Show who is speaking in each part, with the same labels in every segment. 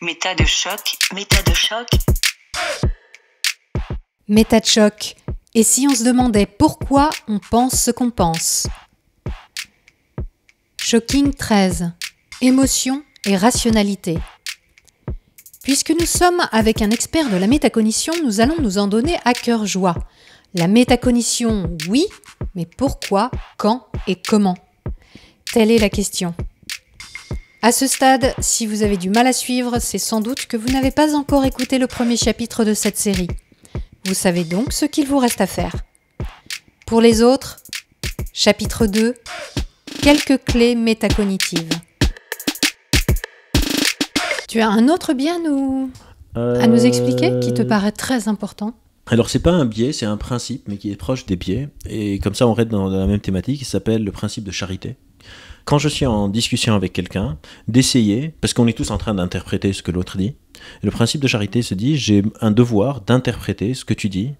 Speaker 1: Méta de choc, méta de choc. Méta de choc. Et si on se demandait pourquoi on pense ce qu'on pense Shocking 13. Émotion et rationalité. Puisque nous sommes avec un expert de la métacognition, nous allons nous en donner à cœur joie. La métacognition, oui, mais pourquoi, quand et comment Telle est la question. À ce stade, si vous avez du mal à suivre, c'est sans doute que vous n'avez pas encore écouté le premier chapitre de cette série. Vous savez donc ce qu'il vous reste à faire. Pour les autres, chapitre 2, quelques clés métacognitives. Tu as un autre bien à nous
Speaker 2: euh, expliquer qui te paraît
Speaker 1: très important
Speaker 2: alors c'est pas un biais, c'est un principe, mais qui est proche des biais. Et comme ça, on reste dans la même thématique, Il s'appelle le principe de charité quand je suis en discussion avec quelqu'un, d'essayer, parce qu'on est tous en train d'interpréter ce que l'autre dit, le principe de charité se dit, j'ai un devoir d'interpréter ce que tu dis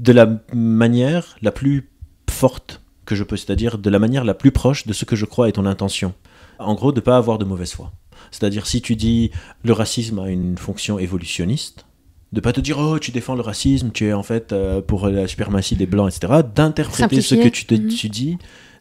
Speaker 2: de la manière la plus forte que je peux, c'est-à-dire de la manière la plus proche de ce que je crois est ton intention. En gros, de ne pas avoir de mauvaise foi. C'est-à-dire si tu dis le racisme a une fonction évolutionniste, de pas te dire oh tu défends le racisme, tu es en fait euh, pour la suprématie des blancs, etc. D'interpréter ce que tu, te, mm-hmm. tu dis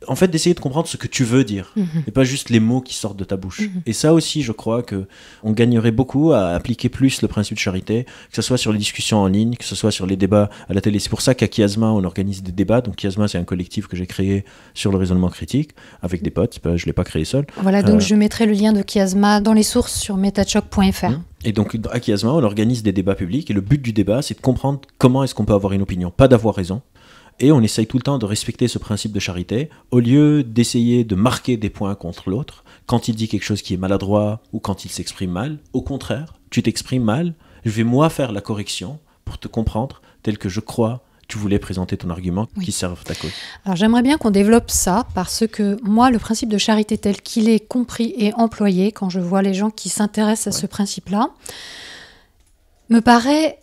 Speaker 2: en fait d'essayer de comprendre ce que tu veux dire mhm. et pas juste les mots qui sortent de ta bouche. Mhm. Et ça aussi, je crois que on gagnerait beaucoup à appliquer plus le principe de charité, que ce soit sur les discussions en ligne, que ce soit sur les débats à la télé. C'est pour ça qu'à Kiasma, on organise des débats. Donc Kiasma, c'est un collectif que j'ai créé sur le raisonnement critique avec des potes. Bah, je ne l'ai pas créé seul. Voilà, donc euh, je
Speaker 1: mettrai le lien de Kiasma dans les sources sur metachoc.fr. Hein.
Speaker 2: Et donc, à Kiasma, on organise des débats publics. Et le but du débat, c'est de comprendre comment est-ce qu'on peut avoir une opinion. Pas d'avoir raison, et on essaye tout le temps de respecter ce principe de charité, au lieu d'essayer de marquer des points contre l'autre, quand il dit quelque chose qui est maladroit ou quand il s'exprime mal. Au contraire, tu t'exprimes mal, je vais moi faire la correction pour te comprendre tel que je crois tu voulais présenter ton argument qui serve ta cause.
Speaker 1: Alors j'aimerais bien qu'on développe ça parce que moi, le principe de charité tel qu'il est compris et employé, quand je vois les gens qui s'intéressent à ce principe-là, me paraît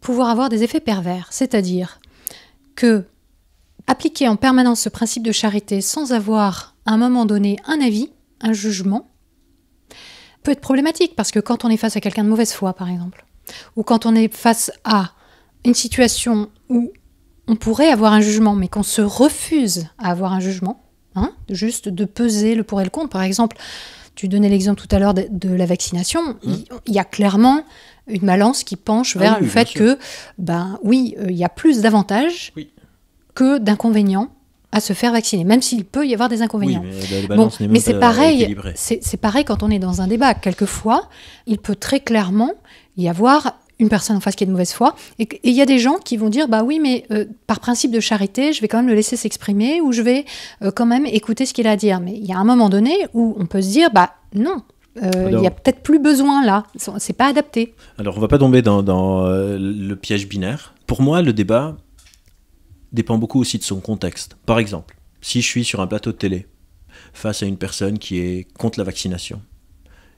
Speaker 1: pouvoir avoir des effets pervers. C'est-à-dire, que appliquer en permanence ce principe de charité sans avoir à un moment donné un avis, un jugement, peut être problématique parce que quand on est face à quelqu'un de mauvaise foi, par exemple, ou quand on est face à une situation où on pourrait avoir un jugement, mais qu'on se refuse à avoir un jugement, hein, juste de peser le pour et le contre, par exemple, tu donnais l'exemple tout à l'heure de, la vaccination. Hein il, y a clairement une balance qui penche ah vers le fait que, ben oui, euh, il y a plus d'avantages que d'inconvénients à se faire vacciner, même s'il peut y avoir des inconvénients. mais mais c'est pareil, c'est pareil quand on est dans un débat. Quelquefois, il peut très clairement y avoir une personne en face qui est de mauvaise foi. Et il y a des gens qui vont dire, bah oui, mais euh, par principe de charité, je vais quand même le laisser s'exprimer ou je vais euh, quand même écouter ce qu'il a à dire. Mais il y a un moment donné où on peut se dire, bah non, euh, il n'y a peut-être plus besoin là, c'est pas adapté.
Speaker 2: Alors on va pas tomber dans, dans le piège binaire. Pour moi, le débat dépend beaucoup aussi de son contexte. Par exemple, si je suis sur un plateau de télé face à une personne qui est contre la vaccination,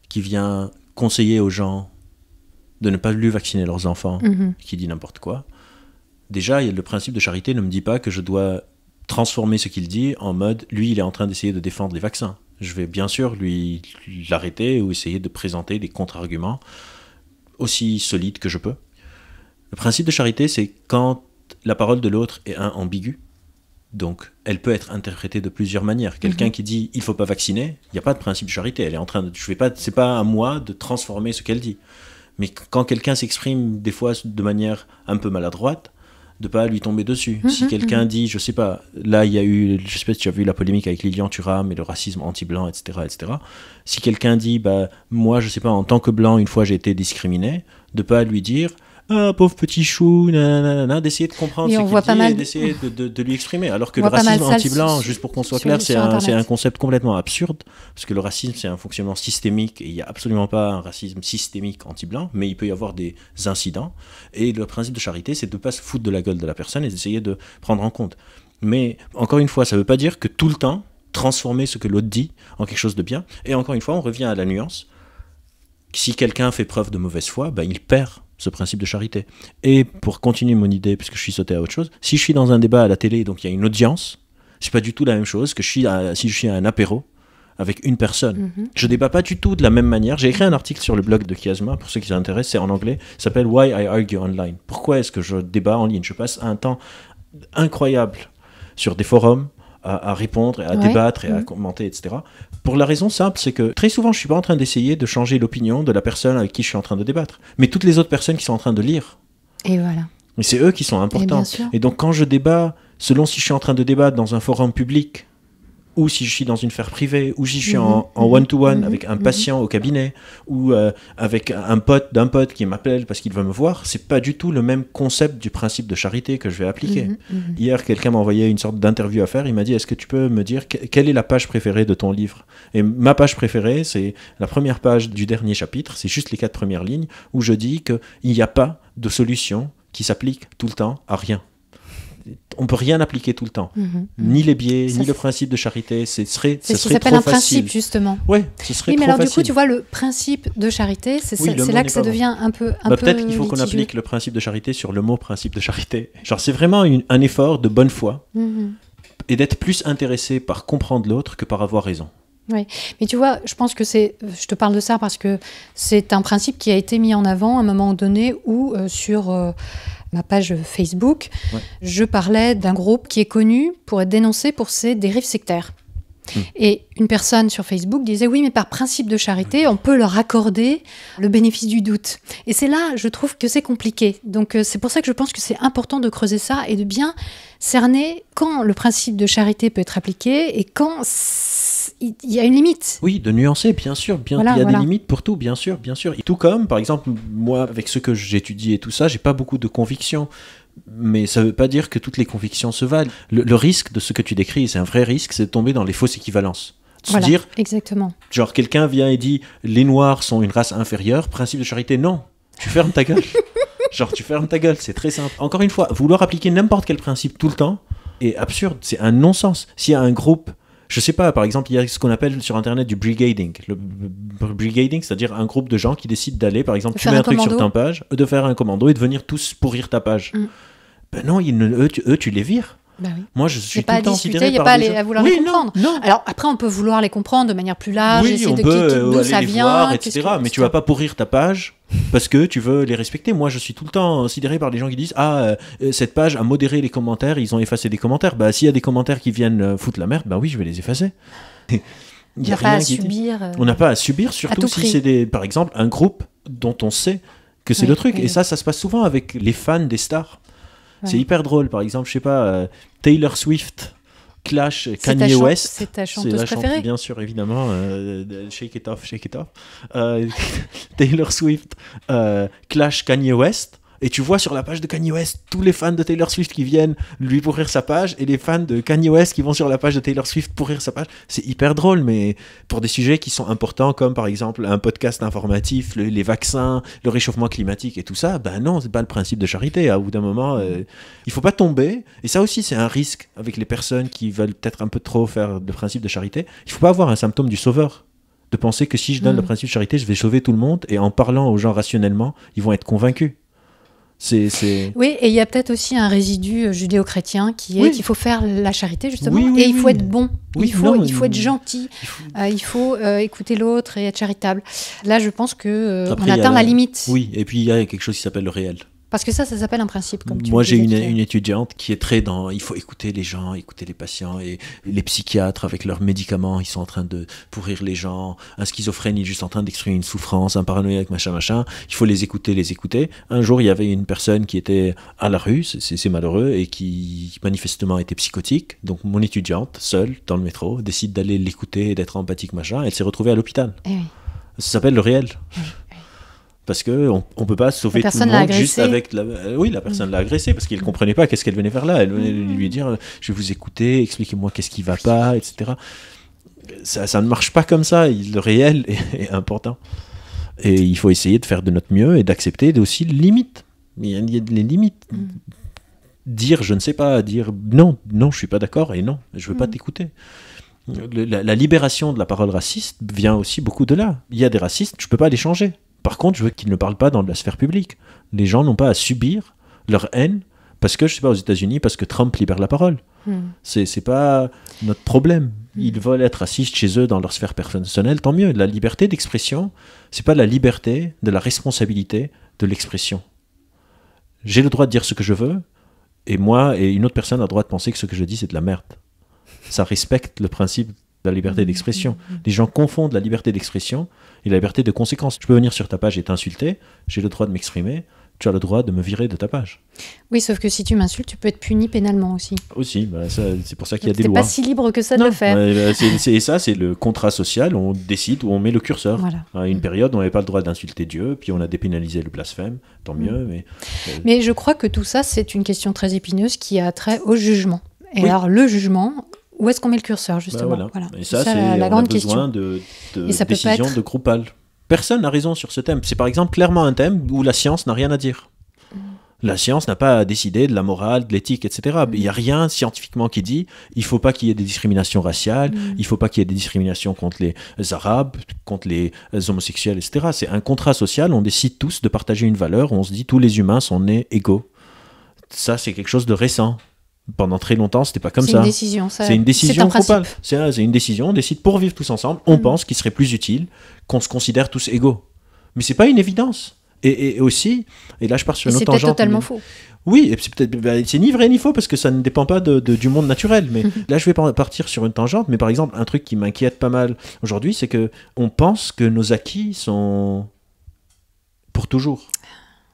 Speaker 2: qui vient conseiller aux gens de ne pas lui vacciner leurs enfants, mhm. qui dit n'importe quoi. Déjà, il le principe de charité ne me dit pas que je dois transformer ce qu'il dit en mode lui, il est en train d'essayer de défendre les vaccins. Je vais bien sûr lui l'arrêter ou essayer de présenter des contre-arguments aussi solides que je peux. Le principe de charité, c'est quand la parole de l'autre est un ambigu Donc, elle peut être interprétée de plusieurs manières. Mhm. Quelqu'un qui dit il faut pas vacciner, il n'y a pas de principe de charité. Elle est en train de, je vais pas, c'est pas à moi de transformer ce qu'elle dit. Mais quand quelqu'un s'exprime des fois de manière un peu maladroite, de pas lui tomber dessus. Hum, si hum, quelqu'un hum. dit, je sais pas, là il y a eu, je sais pas si tu as vu la polémique avec Lilian Thuram et le racisme anti-blanc, etc., etc. Si quelqu'un dit, bah moi je sais pas, en tant que blanc une fois j'ai été discriminé, de pas lui dire, ah, pauvre petit chou, d'essayer de comprendre ce qu'il dit et d'essayer de, lui exprimer. Alors que le racisme anti-blanc, juste pour qu'on soit clair, c'est un, concept complètement absurde, parce que le racisme, c'est un fonctionnement systémique, et il n'y a absolument pas un racisme systémique anti-blanc, mais il peut y avoir des incidents, et le principe de charité, c'est de ne pas se foutre de la gueule de la personne et d'essayer de prendre en compte. Mais encore une fois, ça ne veut pas dire que tout le temps, transformer ce que l'autre dit en quelque chose de bien. Et encore une fois, on revient à la nuance. Si quelqu'un fait preuve de mauvaise foi, ben, il perd ce principe de charité. Et pour continuer mon idée, puisque je suis sauté à autre chose, si je suis dans un débat à la télé, donc il y a une audience, c'est pas du tout la même chose que je suis si je suis à un apéro avec une personne. Mhm. Je débat pas du tout de la même manière. J'ai écrit un article sur le blog de Kiasma, pour ceux qui s'intéressent, c'est en anglais, s'appelle Why I Argue Online. Pourquoi est-ce que je débat en ligne Je passe un temps incroyable sur des forums à, répondre, à débattre et à mhm. commenter, etc. Pour la raison simple, c'est que très souvent, je suis pas en train d'essayer de changer l'opinion de la personne avec qui je suis en train de débattre, mais toutes les autres personnes qui sont en train de lire. Et voilà. Et c'est eux qui sont importants. Et, et donc, quand je débat, selon si je suis en train de débattre dans un forum public ou si je suis dans une sphère privée, ou si je suis mhm. en one-to-one mhm. avec un mhm. patient au cabinet, ou euh, avec un pote d'un pote qui m'appelle parce qu'il veut me voir, c'est pas du tout le même concept du principe de charité que je vais appliquer. Hier, quelqu'un m'a envoyé une sorte d'interview à faire, il m'a dit, est-ce que tu peux me dire quelle est la page préférée de ton livre Et ma page préférée, c'est la première page du dernier chapitre, c'est juste les quatre premières lignes, où je dis qu'il n'y a pas de solution qui s'applique tout le temps à rien on peut rien appliquer tout le temps. Mhm. Ni les biais, ni le principe de charité. Ce serait, ce serait appelle un principe, justement. Oui, ce serait mais alors du coup, tu
Speaker 1: vois, le principe de charité, c'est là que ça devient un peu un bah, Peut-être qu'il faut qu'on applique
Speaker 2: le principe de charité sur le mot principe de charité. Genre, c'est vraiment un effort de bonne foi mhm. et d'être plus intéressé par comprendre l'autre que par avoir raison
Speaker 1: mais tu vois, je pense que c'est, je te parle de ça parce que c'est un principe qui a été mis en avant à un moment donné où euh, sur euh, ma page Facebook, je parlais d'un groupe qui est connu pour être dénoncé pour ses dérives sectaires. Hmm. Et une personne sur Facebook disait oui, mais par principe de charité, on peut leur accorder le bénéfice du doute. Et c'est là, je trouve que c'est compliqué. Donc euh, c'est pour ça que je pense que c'est important de creuser ça et de bien cerner quand le principe de charité peut être appliqué et quand il y a une limite.
Speaker 2: Oui, de nuancer, bien sûr. il y a des limites pour tout, bien sûr, bien sûr. tout comme, par exemple, moi, avec ce que j'étudie et tout ça, j'ai pas beaucoup de convictions. Mais ça ne veut pas dire que toutes les convictions se valent. Le, risque de ce que tu décris, c'est un vrai risque, c'est de tomber dans les fausses équivalences. c'est dire, exactement. Genre, quelqu'un vient et dit les Noirs sont une race inférieure, principe de charité, non, tu fermes ta gueule. Genre, tu fermes ta gueule, c'est très simple. Encore une fois, vouloir appliquer n'importe quel principe tout le temps est absurde, c'est un non-sens. S'il y a un groupe je sais pas, par exemple, il y a ce qu'on appelle sur Internet du brigading. Le brigading, c'est-à-dire un groupe de gens qui décident d'aller, par exemple, tu mets un, truc sur ta page, de faire un commando et de venir tous pourrir ta page. Mm. Ben non, ils eux, tu, eux, tu les vires. Bah Moi, je suis pas tout à discuter, il n'y a pas à, vouloir les
Speaker 1: comprendre. Non, Alors après, on peut vouloir les comprendre de manière plus large, oui, essayer de ça vient, etc.
Speaker 2: mais tu vas pas pourrir ta page parce que tu veux les respecter. Moi, je suis tout le temps sidéré par les gens qui disent ah euh, cette page a modéré les commentaires, ils ont effacé des commentaires. Bah s'il y a des commentaires qui viennent euh, foutre la merde, bah oui, je vais les effacer. il n'y a on pas à subir. Euh, on n'a pas à subir, surtout si c'est des, par exemple, un groupe dont on sait que c'est le truc. Et ça, ça se passe souvent avec les fans des stars. C'est hyper drôle. Par exemple, je sais pas, euh, Taylor Swift. Clash Kanye West. C'est ta chanteuse la préférée Bien sûr, évidemment. Euh, shake It Off, Shake It Off. Euh, Taylor Swift, Clash Kanye West. Et tu vois sur la page de Kanye West tous les fans de Taylor Swift qui viennent lui pourrir sa page et les fans de Kanye West qui vont sur la page de Taylor Swift pourrir sa page. C'est hyper drôle, mais pour des sujets qui sont importants comme par exemple un podcast informatif, les vaccins, le réchauffement climatique et tout ça, ben non, c'est pas le principe de charité. À bout d'un moment, euh, il faut pas tomber. Et ça aussi, c'est un risque avec les personnes qui veulent peut-être un peu trop faire le principe de charité. Il faut pas avoir un symptôme du sauveur de penser que si je donne le mm. principe de charité, je vais sauver tout le monde, et en parlant aux gens rationnellement, ils vont être convaincus. Oui,
Speaker 1: et il y a peut-être aussi un résidu euh, judéo-chrétien qui est qu'il faut faire la charité, justement, et il faut être bon, il, faut, être gentil, il faut, euh, euh, écouter l'autre et être charitable. Là, je pense qu'on atteint la... limite. Oui,
Speaker 2: et puis il y a quelque chose qui s'appelle le réel.
Speaker 1: Parce que ça, ça s'appelle un principe, comme Moi, j'ai une,
Speaker 2: étudiante qui est très dans. Il faut écouter les gens, écouter les patients et les psychiatres avec leurs médicaments, ils sont en train de pourrir les gens. Un schizophrène, il est juste en train d'exprimer une souffrance, un paranoïaque, machin, machin. Il faut les écouter, les écouter. Un jour, il y avait une personne qui était à la rue, c'est malheureux, et qui manifestement était psychotique. Donc, mon étudiante, seule, dans le métro, décide d'aller l'écouter, d'être empathique, machin. Elle s'est retrouvée à l'hôpital. Eh ça s'appelle le réel. Eh parce que on, peut pas sauver tout le monde juste avec la, euh, oui la personne mm. l'a agressé parce qu'il comprenait pas qu'est-ce qu'elle venait faire là elle venait mm. lui dire je vais vous écouter expliquez-moi qu'est-ce qui va pas etc ça, ne marche pas comme ça le réel est, important et il faut essayer de faire de notre mieux et d'accepter aussi les limites il y a des limites mm. dire je ne sais pas dire non non je suis pas d'accord et non je veux pas t'écouter la, libération de la parole raciste vient aussi beaucoup de là. Il y a des racistes, ne peux pas les changer. Par contre, je veux qu'ils ne parlent pas dans la sphère publique. Les gens n'ont pas à subir leur haine parce que, je ne sais pas, aux États-Unis, parce que Trump libère la parole. Hmm. Ce C'est pas notre problème. Hmm. Ils veulent être assis chez eux dans leur sphère personnelle, tant mieux. La liberté d'expression, c'est pas la liberté de la responsabilité de l'expression. J'ai le droit de dire ce que je veux, et moi et une autre personne a le droit de penser que ce que je dis, c'est de la merde. Ça respecte le principe de la liberté hmm. d'expression. Les gens confondent la liberté d'expression et la liberté de conséquence. Je peux venir sur ta page et t'insulter, j'ai le droit de m'exprimer, tu as le droit de me virer de ta page.
Speaker 1: Oui, sauf que si tu m'insultes, tu peux être puni pénalement aussi.
Speaker 2: Aussi, bah, c'est pour ça qu'il y a des lois. pas si libre que ça de le faire. Bah, et ça, c'est le contrat social, on décide où on met le curseur. À une période, on n'avait pas le droit d'insulter Dieu, puis on a dépénalisé le blasphème, tant mm. mieux. Mais, euh,
Speaker 1: mais je crois que tout ça, c'est une question très épineuse qui a trait au jugement. Et alors, le jugement, où est-ce qu'on met le curseur, bah, justement Et ça, c'est la, grande question. de, de décision de
Speaker 2: groupal. Personne n'a raison sur ce thème. C'est par exemple clairement un thème où la science n'a rien à dire. Mm. La science n'a pas à décider de la morale, de l'éthique, etc. Mm. Il n'y a rien scientifiquement qui dit il ne faut pas qu'il y ait des discriminations raciales, mm. il ne faut pas qu'il y ait des discriminations contre les Arabes, contre les homosexuels, etc. C'est un contrat social, on décide tous de partager une valeur, on se dit tous les humains sont nés égaux. Ça, c'est quelque chose de récent pendant très longtemps, c'était pas comme ça. C'est une décision, ça. C'est une décision C'est une décision. On décide pour vivre tous ensemble. On mm. pense qu'il serait plus utile qu'on se considère tous égaux. Mais c'est pas une évidence. Et, aussi, et là je pars sur une autre tangente. C'est totalement faux. Oui, bah, c'est ni vrai ni faux parce que ça ne dépend pas de, du monde naturel. Mais là, je vais partir sur une tangente. Mais par exemple, un truc qui m'inquiète pas mal aujourd'hui, c'est que on pense que nos acquis sont pour toujours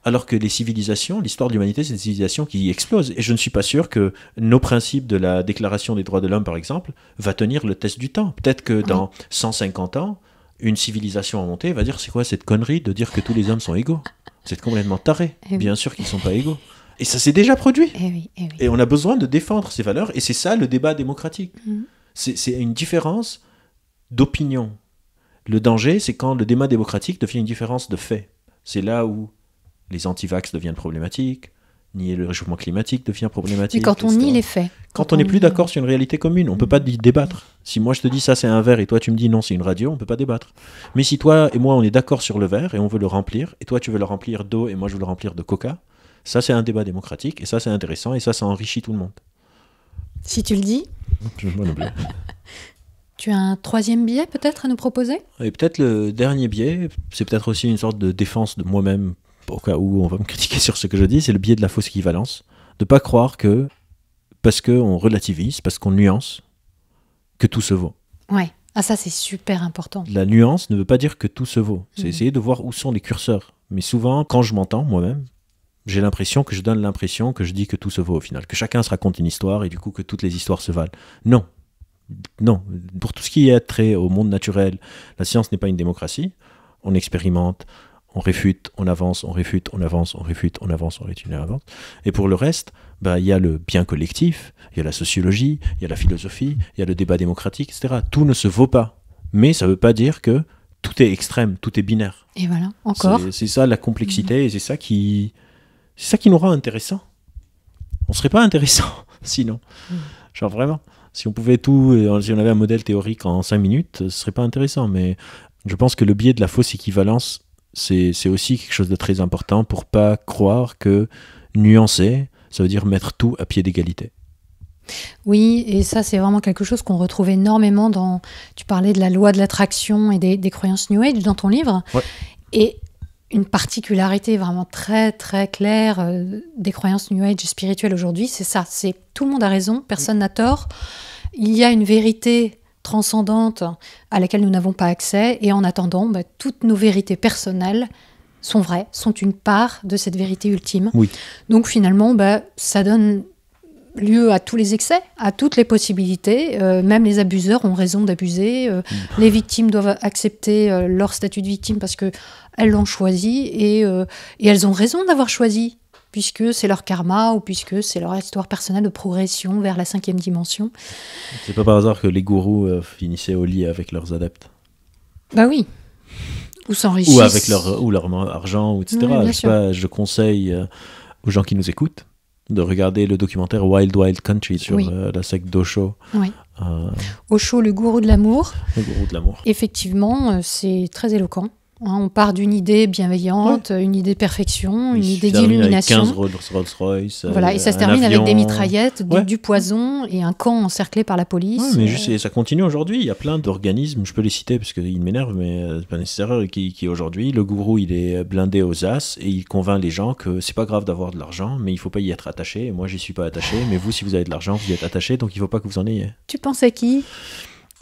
Speaker 2: alors que les civilisations, l'histoire de l'humanité, c'est des civilisations qui explosent. Et je ne suis pas sûr que nos principes de la Déclaration des droits de l'homme, par exemple, va tenir le test du temps. Peut-être que dans 150 ans, une civilisation à montée va dire c'est quoi cette connerie de dire que tous les hommes sont égaux C'est complètement taré. Eh Bien sûr qu'ils ne sont pas égaux. Et ça s'est déjà produit. Eh eh Et, on a besoin de défendre ces valeurs. Et c'est ça le débat démocratique. Mm. C'est une différence d'opinion. Le danger, c'est quand le débat démocratique devient une différence de fait. C'est là où les antivax deviennent problématiques, nier le réchauffement climatique devient problématique. Mais quand
Speaker 1: on nie les faits. Quand, on n'est plus
Speaker 2: d'accord sur une réalité commune, on ne peut pas débattre. Si moi je te dis ça c'est un verre et toi tu me dis non c'est une radio, on ne peut pas débattre. Mais si toi et moi on est d'accord sur le verre et on veut le remplir, et toi tu veux le remplir d'eau et moi je veux le remplir de coca, ça c'est un débat démocratique et ça c'est intéressant et ça ça enrichit tout le monde.
Speaker 1: Si tu le dis. Tu as un troisième biais peut-être à nous proposer
Speaker 2: Et peut-être le dernier biais, c'est peut-être aussi une sorte de défense de moi-même au cas où on va me critiquer sur ce que je dis, c'est le biais de la fausse équivalence. De pas croire que, parce qu'on relativise, parce qu'on nuance, que tout se vaut.
Speaker 1: Ouais. Ah, ça, c'est super important.
Speaker 2: La nuance ne veut pas dire que tout se vaut. C'est mhm. essayer de voir où sont les curseurs. Mais souvent, quand je m'entends moi-même, j'ai l'impression que je donne l'impression que je dis que tout se vaut au final, que chacun se raconte une histoire et du coup que toutes les histoires se valent. Non. Non. Pour tout ce qui est trait au monde naturel, la science n'est pas une démocratie. On expérimente, on réfute, on avance, on réfute, on avance, on réfute, on avance, on réfute, on avance. Et pour le reste, bah, il y a le bien collectif, il y a la sociologie, il y a la philosophie, il y a le débat démocratique, etc. Tout ne se vaut pas. Mais ça ne veut pas dire que tout est extrême, tout est binaire. Et
Speaker 1: voilà, encore.
Speaker 2: C'est ça la complexité mhm. et c'est ça, qui, ça qui nous rend intéressant. On ne serait pas intéressant sinon. Mhm. Genre vraiment. Si on pouvait tout, euh, si on avait un modèle théorique en 5 minutes, ce ne serait pas intéressant. Mais je pense que le biais de la fausse équivalence c'est aussi quelque chose de très important pour pas croire que nuancer, ça veut dire mettre tout à pied d'égalité.
Speaker 1: Oui, et ça c'est vraiment quelque chose qu'on retrouve énormément dans... Tu parlais de la loi de l'attraction et des, croyances New Age dans ton livre. Et une particularité vraiment très très claire euh, des croyances New Age spirituelles aujourd'hui, c'est ça, c'est tout le monde a raison, personne n'a tort. Il y a une vérité transcendante à laquelle nous n'avons pas accès. Et en attendant, bah, toutes nos vérités personnelles sont vraies, sont une part de cette vérité ultime. Oui. Donc finalement, bah, ça donne lieu à tous les excès, à toutes les possibilités. Euh, même les abuseurs ont raison d'abuser. Euh, mm. Les victimes doivent accepter euh, leur statut de victime parce que elles l'ont choisi et elles ont raison d'avoir choisi puisque c'est leur karma ou puisque c'est leur histoire personnelle de progression vers la cinquième dimension.
Speaker 2: C'est pas par hasard que les gourous euh, finissaient au lit avec leurs adeptes.
Speaker 1: Bah oui. Ou s'enrichissent. Ou avec leur,
Speaker 2: leur argent, etc. je, conseille euh, aux gens qui nous écoutent de regarder le documentaire Wild Wild Country sur euh, la secte d'Osho. Oui.
Speaker 1: Osho, le gourou de l'amour.
Speaker 2: Le gourou de l'amour.
Speaker 1: Effectivement, c'est très éloquent. Hein, on part d'une idée bienveillante, une idée de perfection, une idée d'illumination. 15
Speaker 2: Rolls, Royce. Voilà, et ça euh, se termine avec des mitraillettes,
Speaker 1: du, poison et un camp encerclé par la police. mais
Speaker 2: ça continue aujourd'hui. Il y a plein d'organismes, je peux les citer parce qu'ils m'énervent, mais euh, c'est pas nécessaire, euh, qui, aujourd'hui, le gourou, il est blindé aux as et il convainc les gens que c'est pas grave d'avoir de l'argent, mais il faut pas y être attaché. Moi, j'y suis pas attaché, mais vous, si vous avez de l'argent, vous y êtes attaché, donc il ne faut pas que vous en ayez.
Speaker 1: Tu penses à qui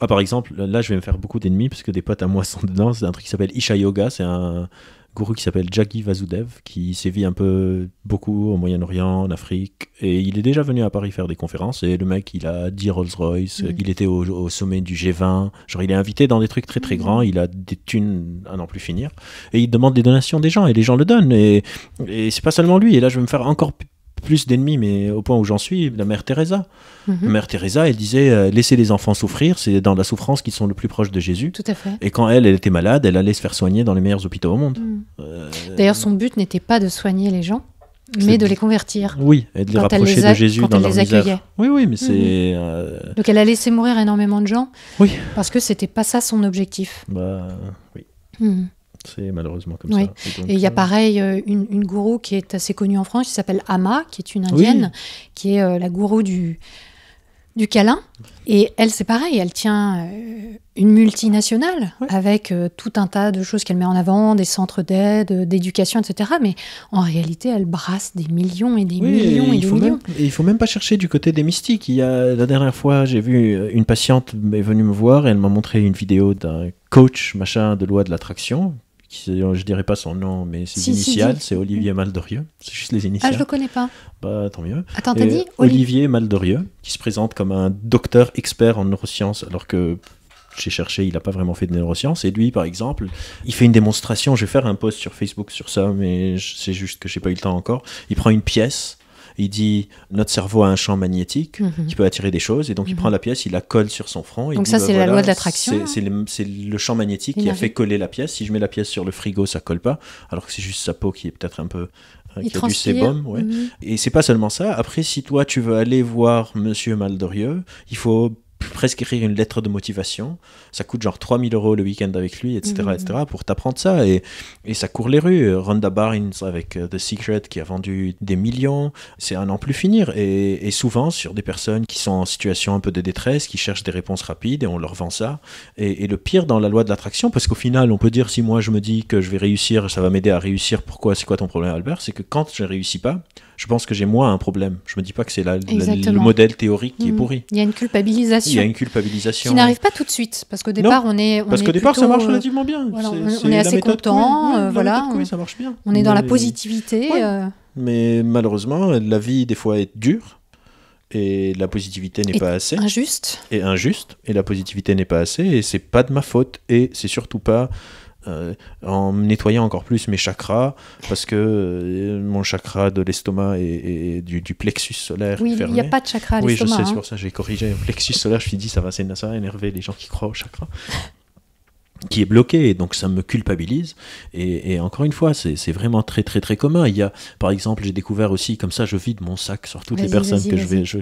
Speaker 2: ah, par exemple, là, je vais me faire beaucoup d'ennemis parce que des potes à moi sont dedans. C'est un truc qui s'appelle Isha Yoga. C'est un gourou qui s'appelle Jagi Vazudev, qui sévit un peu beaucoup au Moyen-Orient, en Afrique. Et il est déjà venu à Paris faire des conférences. Et le mec, il a dit Rolls-Royce. Mm. Il était au, sommet du G20. Genre, il est invité dans des trucs très très mm. grands. Il a des thunes à n'en plus finir. Et il demande des donations des gens. Et les gens le donnent. Et, et c'est pas seulement lui. Et là, je vais me faire encore plus plus d'ennemis, mais au point où j'en suis, la mère Teresa. La mhm. mère Teresa, elle disait euh, laisser laissez les enfants souffrir, c'est dans la souffrance qu'ils sont le plus proches de Jésus. Tout à fait. Et quand elle, elle était malade, elle allait se faire soigner dans les meilleurs hôpitaux au monde. Mhm.
Speaker 1: Euh, D'ailleurs, son but n'était pas de soigner les gens, mais de les convertir. Oui, et de les rapprocher de Jésus dans les Oui, oui, mais c'est. Mhm. Euh, Donc elle a laissé mourir énormément de gens. Oui. Parce que c'était pas ça son objectif.
Speaker 2: Bah oui. C'est malheureusement comme ça. Et il y a euh,
Speaker 1: pareil euh, une, gourou qui est assez connue en France, qui s'appelle Ama, qui est une indienne, qui est euh, la gourou du, du câlin. Et elle, c'est pareil, elle tient une multinationale avec tout un tas de choses qu'elle met en avant, des centres d'aide, d'éducation, etc. Mais en réalité, elle brasse des millions et des millions et, des millions.
Speaker 2: il faut même pas chercher du côté des mystiques. Il y a, la dernière fois, j'ai vu une patiente est venue me voir et elle m'a montré une vidéo d'un coach machin de loi de l'attraction euh, je dirais pas son nom, mais ses si, initiales, c'est Olivier Maldorieux. C'est juste les initiales. Ah, je le connais pas. Bah, tant mieux. Attends, t'as dit Olivier Maldorieux, qui se présente comme un docteur expert en neurosciences, alors que j'ai cherché, il n'a pas vraiment fait de neurosciences. Et lui, par exemple, il fait une démonstration. Je vais faire un post sur Facebook sur ça, mais c'est juste que j'ai pas eu le temps encore. Il prend une pièce il dit notre cerveau a un champ magnétique mhm. qui peut attirer des choses, et donc il mhm. prend la pièce, il la colle sur son front. donc ça, bah, c'est la loi de l'attraction. Hein. C'est le, champ magnétique qui a fait coller la pièce. Si je mets la pièce sur le frigo, ça colle pas, alors que c'est juste sa peau qui est peut-être un peu hein, qui a du sébum. Ouais. Mhm. Et c'est pas seulement ça. Après, si toi tu veux aller voir Monsieur Maldorieux, il faut presque écrire une lettre de motivation. Ça coûte genre 3000 euros le week-end avec lui, etc., etc., mhm. pour t'apprendre ça. Et, et, ça court les rues. Rhonda Barnes avec euh, The Secret qui a vendu des millions, c'est un an plus finir. Et, souvent sur des personnes qui sont en situation un peu de détresse, qui cherchent des réponses rapides et on leur vend ça. Et, et le pire dans la loi de l'attraction, parce qu'au final, on peut dire si moi je me dis que je vais réussir, ça va m'aider à réussir, pourquoi, c'est quoi ton problème Albert C'est que quand je ne réussis pas, je pense que j'ai moi un problème. Je me dis pas que c'est le modèle théorique qui est hmm. pourri.
Speaker 1: Il y a une culpabilisation. Il y a une culpabilisation. Qui n'arrive pas tout de suite, parce qu'au départ on est. parce qu'au départ ça marche euh, relativement bien. on, est assez content, euh, voilà. On, est dans la positivité. Euh.
Speaker 2: Mais malheureusement, la vie des fois est dure. Et la positivité n'est pas assez. Injuste. Et injuste. Et la positivité n'est pas assez. Et c'est pas de ma faute. Et c'est surtout pas euh, en nettoyant encore plus mes chakras, parce que euh, mon chakra de l'estomac et, du, plexus solaire. Oui, il n'y a pas de chakra à Oui, je sais, hein. c'est pour ça j'ai corrigé. Le plexus solaire, je me suis dit, ça va, ça énerver les gens qui croient au chakra. qui est bloqué, et donc ça me culpabilise. Et, encore une fois, c'est vraiment très très très commun. Il y a, par exemple, j'ai découvert aussi, comme ça je vide mon sac sur toutes les personnes que je vais je,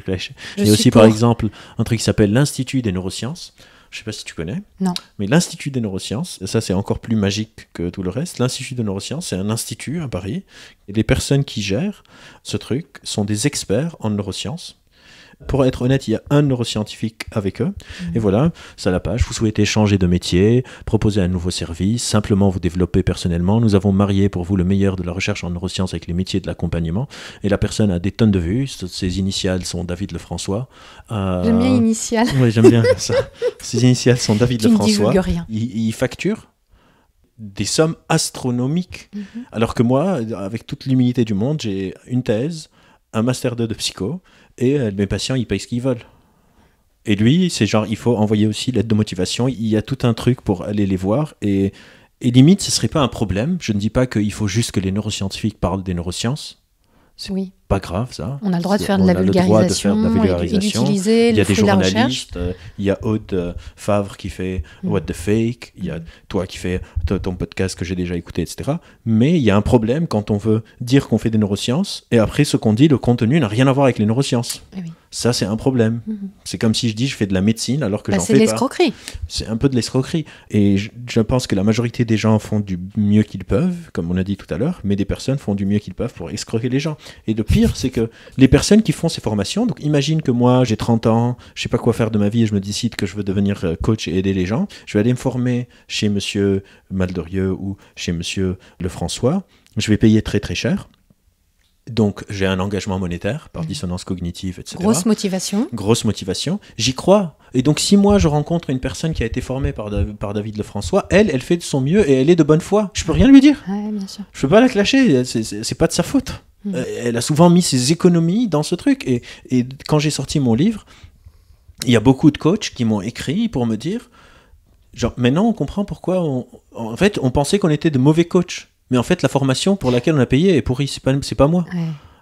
Speaker 2: Il y a aussi, par exemple, un truc qui s'appelle l'Institut des neurosciences, je ne sais pas si tu connais. Non. Mais l'Institut des neurosciences, et ça c'est encore plus magique que tout le reste, l'Institut des neurosciences, c'est un institut à Paris. Et les personnes qui gèrent ce truc sont des experts en neurosciences. Pour être honnête, il y a un neuroscientifique avec eux. Mm. Et voilà, ça la page. Vous souhaitez changer de métier, proposer un nouveau service, simplement vous développer personnellement. Nous avons marié pour vous le meilleur de la recherche en neurosciences avec les métiers de l'accompagnement. Et la personne a des tonnes de vues. Ses initiales sont David Lefrançois. Euh... J'aime bien initiales. Oui, j'aime bien ça. Ses initiales sont David Lefrançois. rien. Il, facture des sommes astronomiques. Mm-hmm. Alors que moi, avec toute l'humilité du monde, j'ai une thèse, un master 2 de psycho, et euh, mes patients, ils payent ce qu'ils veulent. Et lui, c'est genre, il faut envoyer aussi l'aide de motivation. Il y a tout un truc pour aller les voir. Et, et limite, ce serait pas un problème. Je ne dis pas qu'il faut juste que les neuroscientifiques parlent des neurosciences. Oui pas grave ça. On a le droit de faire de la vulgarisation, de de vulgarisation. il y a des journalistes, il y a Aude euh, Favre qui fait mm. What the Fake, il y a mm. toi qui fais ton podcast que j'ai déjà écouté, etc. Mais il y a un problème quand on veut dire qu'on fait des neurosciences et après ce qu'on dit, le contenu n'a rien à voir avec les neurosciences. Eh ça, c'est un problème. Mm-hmm. C'est comme si je dis je fais de la médecine alors que bah, j'en fais pas. C'est de l'escroquerie. C'est un peu de l'escroquerie. Et je, pense que la majorité des gens font du mieux qu'ils peuvent, comme on a dit tout à l'heure, mais des personnes font du mieux qu'ils peuvent pour escroquer les gens. Et de pire, c'est que les personnes qui font ces formations, donc imagine que moi j'ai 30 ans, je sais pas quoi faire de ma vie, et je me décide que je veux devenir euh, coach et aider les gens, je vais aller me former chez monsieur Maldorieux ou chez monsieur Lefrançois, je vais payer très très cher. Donc j'ai un engagement monétaire par mmh. dissonance cognitive, etc. Grosse motivation. Grosse motivation. J'y crois. Et donc si moi je rencontre une personne qui a été formée par, par David Lefrançois, elle, elle fait de son mieux et elle est de bonne foi. Je peux rien lui dire. Ouais, bien Je peux pas la clasher. C'est pas de sa faute. Mm. Euh, elle a souvent mis ses économies dans ce truc. Et, quand j'ai sorti mon livre, il y a beaucoup de coachs qui m'ont écrit pour me dire, genre, maintenant on comprend pourquoi, en fait, on pensait qu'on était de mauvais coachs. Mais en fait, la formation pour laquelle on a payé est pourrie, c'est pas, moi.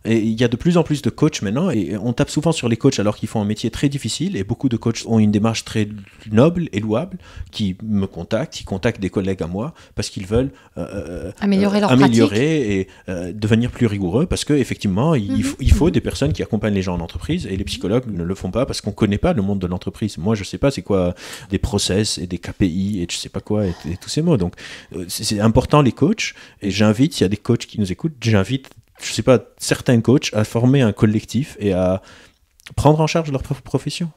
Speaker 2: Et il y a de plus en plus de coachs maintenant, et on tape souvent sur les coachs alors qu'ils font un métier très difficile, et beaucoup de coachs ont une démarche très noble et louable, qui me contactent, qui contactent des collègues à moi, parce qu'ils veulent euh, euh, euh, améliorer, leur améliorer pratique. et devenir plus rigoureux, parce qu'effectivement, il, mhm. il, faut mhm. des personnes qui accompagnent les gens en entreprise, et les psychologues ne le font pas parce qu'on ne connaît pas le monde de l'entreprise. Moi, je ne sais pas c'est quoi des process et des KPI et je ne sais pas quoi, et, et tous ces mots. Donc, c'est important les coachs, et j'invite, s'il y a des coachs qui nous écoutent, j'invite je sais pas, certains coachs à former un collectif et à prendre en charge leur profession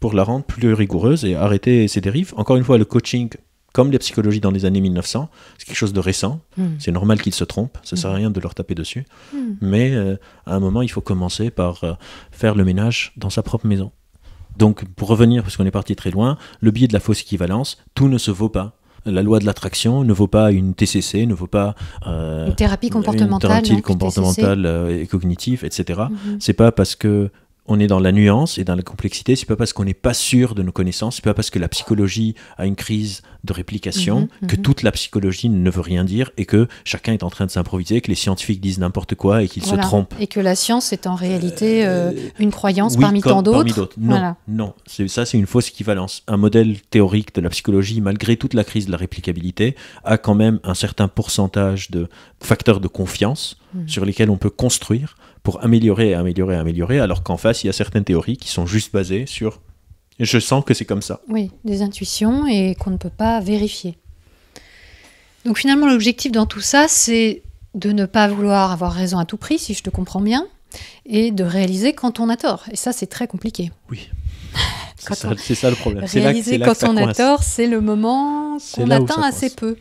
Speaker 2: pour la rendre plus rigoureuse et arrêter ses dérives. Encore une fois, le coaching, comme les psychologies dans les années 1900, c'est quelque chose de récent. Hmm. C'est normal qu'ils se trompent, ça ne sert à hmm. rien de leur taper dessus. Hmm. Mais euh, à un moment, il faut commencer par euh, faire le ménage dans sa propre maison. Donc, pour revenir, parce qu'on est parti très loin, le biais de la fausse équivalence, tout ne se vaut pas. La loi de l'attraction ne vaut pas une TCC, ne vaut pas euh, une thérapie comportementale, une thérapie comportementale euh, et cognitive, etc. Mhm. C'est pas parce que on est dans la nuance et dans la complexité. C'est pas parce qu'on n'est pas sûr de nos connaissances, c'est pas parce que la psychologie a une crise de réplication mhm, que mhm. toute la psychologie ne veut rien dire et que chacun est en train de s'improviser, que les scientifiques disent n'importe quoi et qu'ils se trompent. Et
Speaker 1: que la science est en réalité euh, euh, une croyance parmi tant d'autres. Non, voilà.
Speaker 2: non. ça c'est une fausse équivalence. Un modèle théorique de la psychologie, malgré toute la crise de la réplicabilité, a quand même un certain pourcentage de facteurs de confiance mhm. sur lesquels on peut construire pour améliorer, améliorer, améliorer, alors qu'en face, il y a certaines théories qui sont juste basées sur je sens que c'est comme ça.
Speaker 1: Oui, des intuitions et qu'on ne peut pas vérifier. Donc finalement, l'objectif dans tout ça, c'est de ne pas vouloir avoir raison à tout prix, si je te comprends bien, et de réaliser quand on a tort. Et ça, c'est très compliqué. Oui. C'est ça, le problème. Réaliser quand on a tort, c'est le moment qu'on atteint assez peu.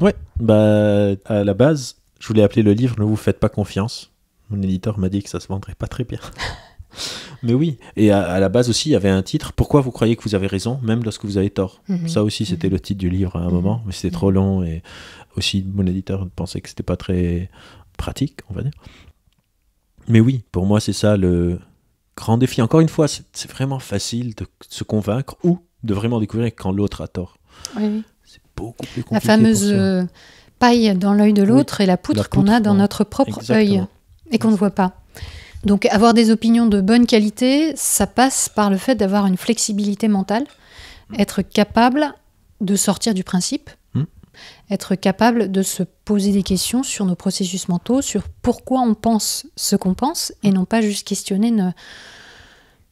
Speaker 2: Oui, bah à la base, je voulais appeler le livre Ne vous faites pas confiance. Mon éditeur m'a dit que ça se vendrait pas très bien. Mais oui, et à, la base aussi, il y avait un titre Pourquoi vous croyez que vous avez raison, même lorsque vous avez tort mhm. Ça aussi, c'était mhm. le titre du livre à un mhm. moment, mais c'était trop long et aussi mon éditeur pensait que c'était pas très pratique, on va dire. Mais oui, pour moi, c'est ça le grand défi. Encore une fois, c'est vraiment facile de se convaincre ou de vraiment découvrir quand l'autre a tort. Oui. C'est beaucoup plus compliqué. La fameuse euh,
Speaker 1: paille dans l'œil de l'autre et la poutre, qu'on a dans notre propre œil et qu'on ne voit pas. Donc avoir des opinions de bonne qualité, ça passe par le fait d'avoir une flexibilité mentale, hmm. être capable de sortir du principe, hmm. être capable de se poser des questions sur nos processus mentaux, sur pourquoi on pense ce qu'on pense, et non pas juste questionner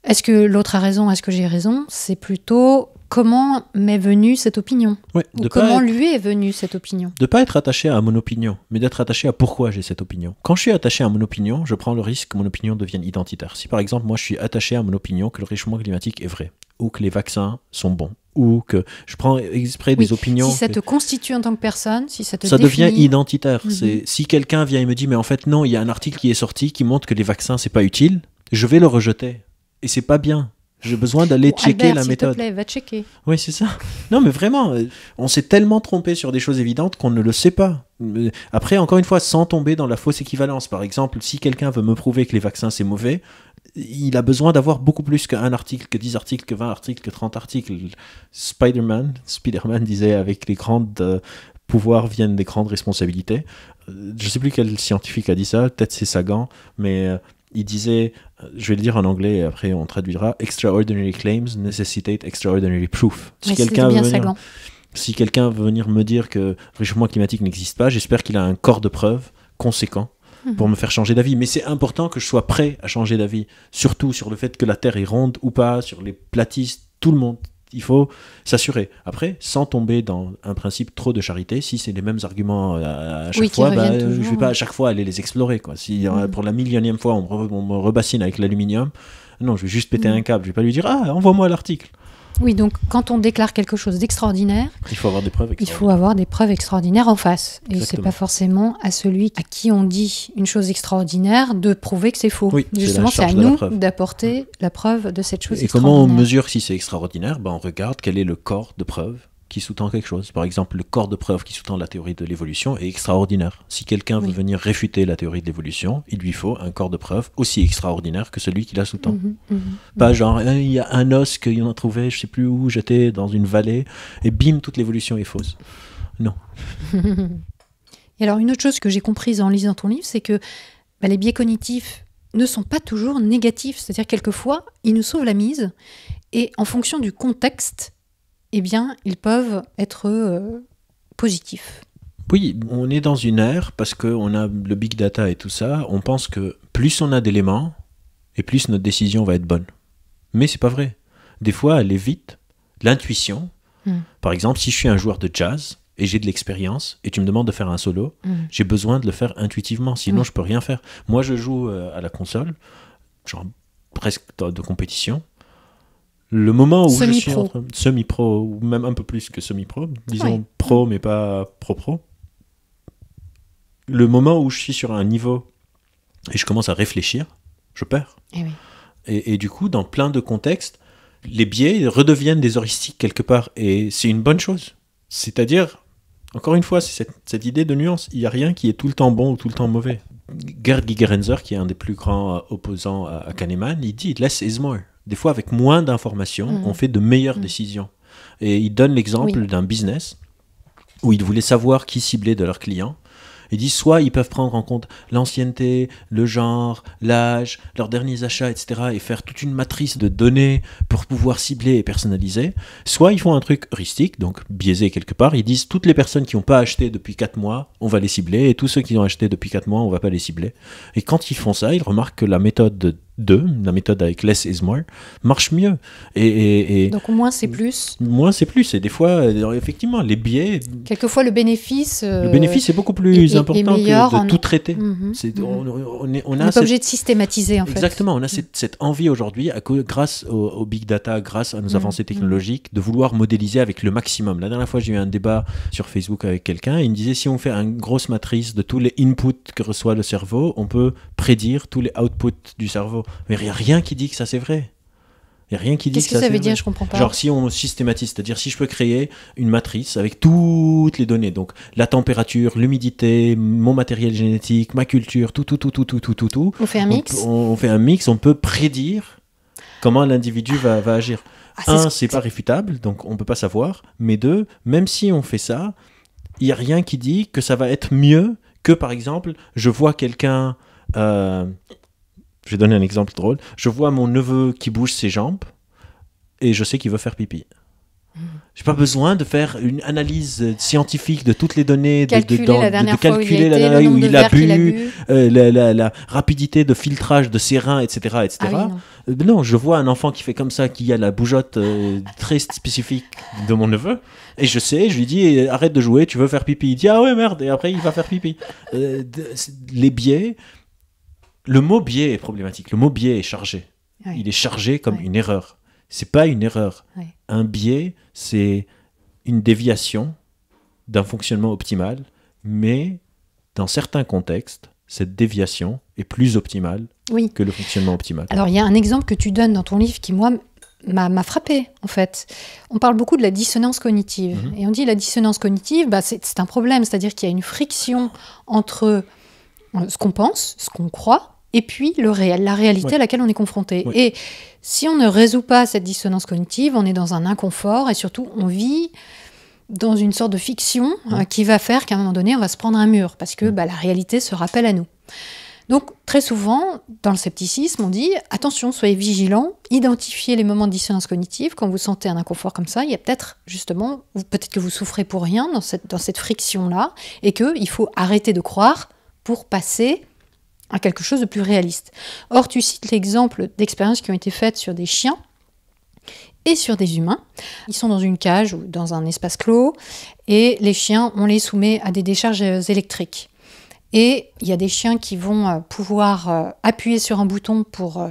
Speaker 1: est-ce que l'autre a raison, est-ce que j'ai raison, c'est plutôt comment m'est venue cette opinion
Speaker 2: Ou comment
Speaker 1: lui est venue cette opinion
Speaker 2: De ne pas être attaché à mon opinion, mais d'être attaché à pourquoi j'ai cette opinion. Quand je suis attaché à mon opinion, je prends le risque que mon opinion devienne identitaire. Si par exemple moi je suis attaché à mon opinion que le réchauffement climatique est vrai, ou que les vaccins sont bons, ou que je prends exprès des opinions. Si ça te
Speaker 1: constitue en tant que personne, si ça te ça devient identitaire.
Speaker 2: Mhm. C'est si quelqu'un vient et me dit mais en fait non, il y a un article qui est sorti qui montre que les vaccins c'est pas utile, je vais le rejeter et c'est pas bien j'ai besoin d'aller checker la méthode. Te plaît, va checker. Oui, c'est ça. Non, mais vraiment, euh, on s'est tellement trompé sur des choses évidentes qu'on ne le sait pas. Euh, après, encore une fois, sans tomber dans la fausse équivalence. Par exemple, si quelqu'un veut me prouver que les vaccins c'est mauvais, il a besoin d'avoir beaucoup plus qu'un article, que 10 articles, que 20 articles, que 30 articles. Spider-Man, Spider-Man disait avec les grandes euh, pouvoirs viennent des grandes responsabilités. Je ne sais plus quel scientifique a dit ça, peut-être c'est Sagan, mais il disait, euh, je vais le dire en anglais, et après on traduira, extraordinary claims necessitate extraordinary proof. Si quelqu'un veut, venir, si quelqu'un venir me dire que le réchauffement climatique n'existe pas, j'espère qu'il a un corps de preuve conséquent mhm. pour me faire changer d'avis. Mais c'est important que je sois prêt à changer d'avis, surtout sur le fait que la Terre est ronde ou pas, sur les platistes, tout le monde, il faut s'assurer. Après, sans tomber dans un principe trop de charité, si c'est les mêmes arguments euh, à, chaque fois, bah, euh, je ne vais pas à chaque fois aller les explorer. Quoi. Si euh, mm. pour la millionième fois on, me rebassine avec l'aluminium, non, je vais juste péter mm. un câble, je ne vais pas lui dire Ah, envoie-moi l'article.
Speaker 1: Oui, donc quand on déclare quelque chose d'extraordinaire, il faut avoir des preuves extraordinaires. en face. Et c'est pas forcément à celui à qui on dit une chose extraordinaire de prouver que c'est faux. Justement, c'est à nous d'apporter mm. la preuve de cette chose extraordinaire. Et comment on
Speaker 2: mesure si c'est extraordinaire ben, On regarde quel est le corps de preuve qui sous-tend quelque chose. Par exemple, le corps de preuve qui sous-tend la théorie de l'évolution est extraordinaire. Si quelqu'un veut venir réfuter la théorie de l'évolution, il lui faut un corps de preuve aussi extraordinaire que celui qui la sous-tend. Mhm, mhm, mhm. Pas genre, hein, il y a un os qu'il y en a trouvé, je sais plus où, j'étais dans une vallée, et bim, toute l'évolution est fausse. Non.
Speaker 1: et alors, une autre chose que j'ai comprise en lisant ton livre, c'est que bah, les biais cognitifs ne sont pas toujours négatifs. C'est-à-dire, quelquefois, ils nous sauvent la mise, et en fonction du contexte, eh bien, ils peuvent être euh, positifs.
Speaker 2: Oui, on est dans une ère parce qu'on a le big data et tout ça. On pense que plus on a d'éléments et plus notre décision va être bonne. Mais c'est pas vrai. Des fois, elle est vite. L'intuition. Hmm. Par exemple, si je suis un joueur de jazz et j'ai de l'expérience et tu me demandes de faire un solo, hmm. j'ai besoin de le faire intuitivement. Sinon, je je peux rien faire. Moi, je joue euh, à la console, genre presque de compétition le moment où je suis semi-pro ou même un peu plus que semi-pro, disons pro mais pas pro-pro. Le moment où je suis sur un niveau et je commence à réfléchir, je perds. Eh et, du coup, dans plein de contextes, les biais redeviennent des heuristiques quelque part et c'est une bonne chose. C'est-à-dire, encore une fois, c'est cette, idée de nuance. Il n'y a rien qui est tout le temps bon ou tout le temps mauvais. Gerd Gigerenzer, qui est un des plus grands euh, opposants à, à Kahneman, il dit less is more des fois avec moins d'informations, mm. on fait de meilleures mm. décisions. Et il donne l'exemple d'un business où ils voulaient savoir qui cibler de leurs clients. Ils disent soit ils peuvent prendre en compte l'ancienneté, le genre, l'âge, leurs derniers achats, etc. et faire toute une matrice de données pour pouvoir cibler et personnaliser. Soit ils font un truc heuristique, donc biaisé quelque part. Ils disent toutes les personnes qui n'ont pas acheté depuis 4 mois, on va les cibler et tous ceux qui ont acheté depuis 4 mois, on va pas les cibler. Et quand ils font ça, ils remarquent que la méthode de... 2, la méthode avec less is more, marche mieux. Et, et, et Donc
Speaker 1: moins c'est plus.
Speaker 2: Moins c'est plus. Et des fois, euh, effectivement, les biais.
Speaker 1: Quelquefois le bénéfice. Euh, le bénéfice est beaucoup plus important que de tout
Speaker 2: traiter. Mhm. Mhm. on, on, est, a obligé de
Speaker 1: systématiser en fait. Exactement. On a
Speaker 2: mm. cette, envie aujourd'hui, grâce au, big data, grâce à nos mm. avancées mm. technologiques, de vouloir modéliser avec le maximum. La dernière fois, j'ai eu un débat sur Facebook avec quelqu'un. Il me disait si on fait une grosse matrice de tous les inputs que reçoit le cerveau, on peut prédire tous les outputs du cerveau. Mais il n'y a rien qui dit que ça c'est vrai. Il n'y a rien qui dit Qu'est-ce que, ça, veut dire vrai. Je comprends pas. Genre, si on systématise, c'est-à-dire si je peux créer une matrice avec toutes les données, donc la température, l'humidité, mon matériel génétique, ma culture, tout, tout, tout, tout, tout, tout, tout, tout. On fait un mix On, fait un mix, on peut prédire comment l'individu va, va agir. Ah, un, un, c'est pas réfutable, donc on peut pas savoir. Mais deux, même si on fait ça, il n'y a rien qui dit que ça va être mieux que, par exemple, je vois quelqu'un. Euh, je vais donner un exemple drôle. Je vois mon neveu qui bouge ses jambes et je sais qu'il veut faire pipi. J'ai pas besoin de faire une analyse scientifique de toutes les données, de, calculer la dernière où il a, bu, euh, la, rapidité de filtrage de ses reins, etc. etc. non. je vois un enfant qui fait comme ça, qui a la bougeotte euh, très spécifique de mon neveu, et je sais, je lui dis eh, arrête de jouer, tu veux faire pipi. Il dit ah ouais merde, et après il va faire pipi. Euh, les biais, le mot biais est problématique. Le mot biais est chargé. Il est chargé comme une erreur. C'est pas une erreur. Un biais, c'est une déviation d'un fonctionnement optimal, mais dans certains contextes, cette déviation est plus optimale que le fonctionnement optimal. Alors,
Speaker 1: il y a un exemple que tu donnes dans ton livre qui, moi, m'a frappé en fait. On parle beaucoup de la dissonance cognitive. Mhm. Et on dit la dissonance cognitive, bah, c'est un problème, c'est-à-dire qu'il y a une friction entre ce qu'on pense, ce qu'on croit, et puis le réel, la réalité à laquelle on est confronté. Et si on ne résout pas cette dissonance cognitive, on est dans un inconfort et surtout on vit dans une sorte de fiction euh, qui va faire qu'à un moment donné, on va se prendre un mur parce que bah, la réalité se rappelle à nous. Donc très souvent, dans le scepticisme, on dit attention, soyez vigilants, identifiez les moments de dissonance cognitive. Quand vous sentez un inconfort comme ça, il y a peut-être justement, peut-être que vous souffrez pour rien dans cette, dans cette friction-là, et qu'il faut arrêter de croire pour passer à quelque chose de plus réaliste. Or, tu cites l'exemple d'expériences qui ont été faites sur des chiens et sur des humains. Ils sont dans une cage ou dans un espace clos et les chiens, on les soumet à des décharges électriques. Et il y a des chiens qui vont euh, pouvoir euh, appuyer sur un bouton pour euh,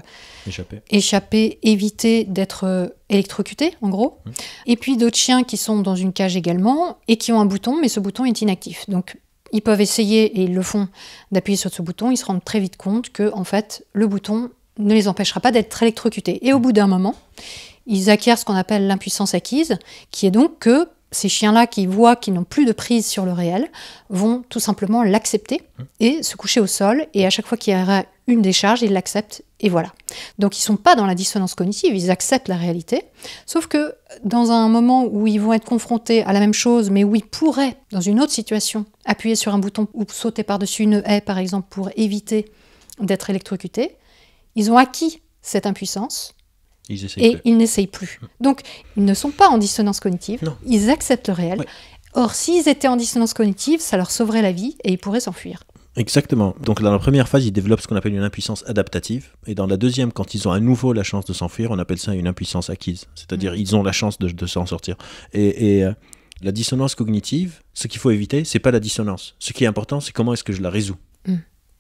Speaker 1: échapper, éviter d'être électrocutés, en gros. Et puis d'autres chiens qui sont dans une cage également et qui ont un bouton, mais ce bouton est inactif. Donc ils peuvent essayer, et ils le font, d'appuyer sur ce bouton. Ils se rendent très vite compte que, en fait, le bouton ne les empêchera pas d'être électrocutés. Et au bout d'un moment, ils acquièrent ce qu'on appelle l'impuissance acquise, qui est donc que ces chiens-là qui voient qu'ils n'ont plus de prise sur le réel vont tout simplement l'accepter mmh. et se coucher au sol. Et à chaque fois qu'il y aura une des charges, ils l'acceptent et voilà. Donc ils sont pas dans la dissonance cognitive, ils acceptent la réalité. Sauf que dans un moment où ils vont être confrontés à la même chose, mais où ils pourraient, dans une autre situation, appuyer sur un bouton ou sauter par-dessus une haie, par exemple, pour éviter d'être électrocutés, ils ont acquis cette impuissance.
Speaker 2: et ils
Speaker 1: n'essayent plus. Donc, ils ne sont pas en dissonance cognitive, ils acceptent le réel. Or, s'ils étaient en dissonance cognitive, ça leur sauverait la vie et ils pourraient s'enfuir.
Speaker 2: Exactement. Donc dans la première phase, ils développent ce qu'on appelle une impuissance adaptative. Et dans la deuxième, quand ils ont à nouveau la chance de s'enfuir, on appelle ça une impuissance acquise. C'est-à-dire mm. ils ont la chance de, s'en sortir. Et, euh, la dissonance cognitive, ce qu'il faut éviter, c'est pas la dissonance. Ce qui est important, c'est comment est-ce que je la résous. Mm.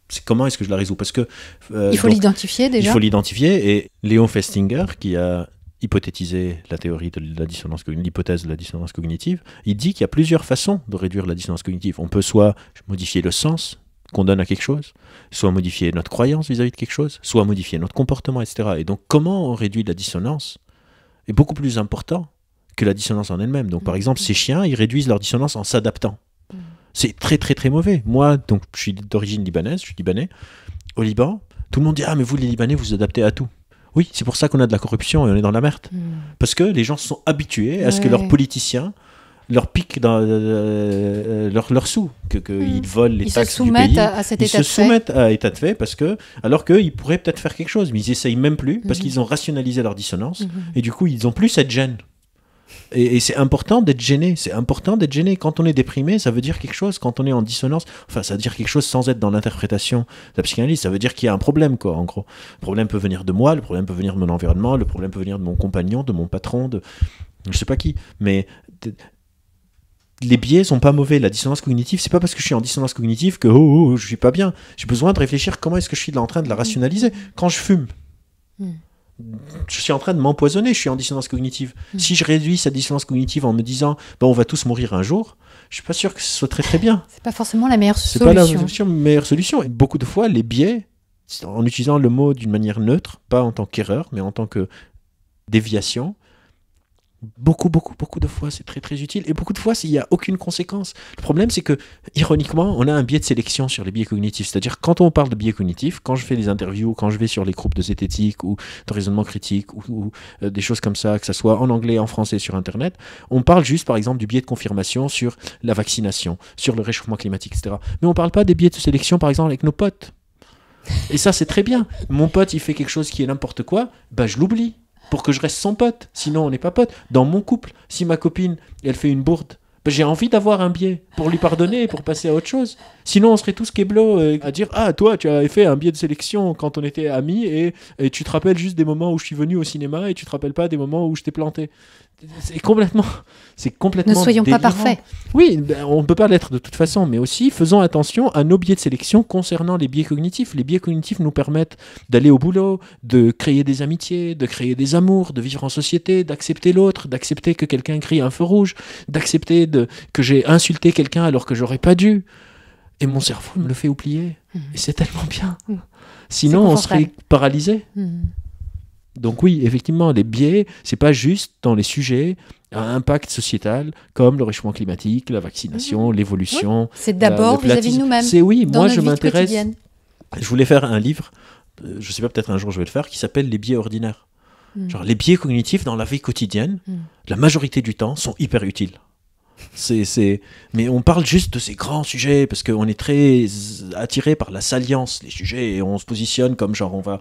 Speaker 2: C'est comment est-ce que je la résous Parce que euh, il faut l'identifier déjà. Il faut l'identifier et Léon Festinger, qui a hypothétisé la théorie de la dissonance l'hypothèse de la dissonance cognitive, il dit qu'il y a plusieurs façons de réduire la dissonance cognitive. On peut soit modifier le sens qu'on donne à quelque chose, soit modifier notre croyance vis-à-vis de quelque chose, soit modifier notre comportement, etc. Et donc comment on réduit la dissonance est beaucoup plus important que la dissonance en elle-même. Donc par mm-hmm. exemple, ces chiens, ils réduisent leur dissonance en s'adaptant. Mm. C'est très très très mauvais. Moi, donc je suis d'origine libanaise, je suis libanais. Au Liban, tout le monde dit ah mais vous les Libanais vous, vous adaptez à tout. Oui, c'est pour ça qu'on a de la corruption et on est dans la merde. Mm. Parce que les gens sont habitués à ce que leurs politiciens leur pique dans, euh, euh, leur, leur sous, qu'ils que hmm. volent les taxes du pays. À, ils se soumettent à état de fait parce que, alors qu'ils pourraient peut-être faire quelque chose, mais ils essayent même plus parce hmm. qu'ils ont rationalisé leur dissonance hmm, et du coup ils n'ont plus cette gêne. Et, c'est important d'être gêné. C'est important d'être gêné. Quand on est déprimé, ça veut dire quelque chose. Quand on est en dissonance, enfin, ça veut dire quelque chose sans être dans l'interprétation de la psychanalyse. Ça veut dire qu'il y a un problème, quoi, en gros. Le problème peut venir de moi, le problème peut venir de mon environnement, le problème peut venir de mon compagnon, de mon patron, de je sais pas qui. Mais les biais sont pas mauvais. La dissonance cognitive, c'est pas parce que je suis en dissonance cognitive que oh, oh, oh je suis pas bien. J'ai besoin de réfléchir comment est-ce que je suis en train de la mm. rationaliser. Quand je fume, mm. je suis en train de m'empoisonner. Je suis en dissonance cognitive. Mm. Si je réduis cette dissonance cognitive en me disant ben, on va tous mourir un jour, je suis pas sûr que ce soit très très bien.
Speaker 1: C'est pas forcément la meilleure solution. C'est pas
Speaker 2: la meilleure solution. Et beaucoup de fois, les biais, en utilisant le mot d'une manière neutre, pas en tant qu'erreur, mais en tant que déviation, beaucoup, beaucoup, beaucoup de fois, c'est très, très utile. Et beaucoup de fois, il n'y a aucune conséquence. Le problème, c'est que, ironiquement, on a un biais de sélection sur les biais cognitifs. C'est-à-dire, quand on parle de biais cognitifs, quand je fais des interviews, quand je vais sur les groupes de zététique ou de raisonnement critique ou, euh, des choses comme ça, que ce soit en anglais, en français, sur Internet, on parle juste, par exemple, du biais de confirmation sur la vaccination, sur le réchauffement climatique, etc. Mais on ne parle pas des biais de sélection, par exemple, avec nos potes. Et ça, c'est très bien. Mon pote, il fait quelque chose qui est n'importe quoi, bah, je l'oublie pour que je reste son pote. Sinon, on n'est pas pote. Dans mon couple, si ma copine, elle fait une bourde, ben, j'ai envie d'avoir un biais pour lui pardonner pour passer à autre chose. Sinon, on serait tous québlos euh, à dire Ah, toi, tu avais fait un biais de sélection quand on était amis et, tu te rappelles juste des moments où je suis venu au cinéma et tu te rappelles pas des moments où je t'ai planté c'est complètement, c'est complètement. Ne soyons pas parfaits. Oui, ben, on ne peut pas l'être de toute façon, mais aussi faisons attention à nos biais de sélection concernant les biais cognitifs. Les biais cognitifs nous permettent d'aller au boulot, de créer des amitiés, de créer des amours, de vivre en société, d'accepter l'autre, d'accepter que quelqu'un crie un feu rouge, d'accepter que j'ai insulté quelqu'un alors que j'aurais pas dû. Et mon cerveau me le fait oublier. Mmh. Et c'est tellement bien. Mmh.
Speaker 1: Sinon, on serait
Speaker 2: paralysé. Mmh. Donc oui, effectivement, les biais, c'est pas juste dans les sujets à impact sociétal comme le réchauffement climatique, la vaccination, mhm. l'évolution. C'est euh, d'abord vis-à-vis de nous-mêmes. C'est oui, moi je m'intéresse. Je voulais faire un livre, je euh, je sais pas, peut-être un jour je vais le faire, qui s'appelle Les biais ordinaires. Hmm. Genre les biais cognitifs dans la vie quotidienne, hmm. la majorité du temps, sont hyper utiles. C'est, Mais on parle juste de ces grands sujets parce qu'on est très attiré par la salience, les sujets, et on se positionne comme genre on va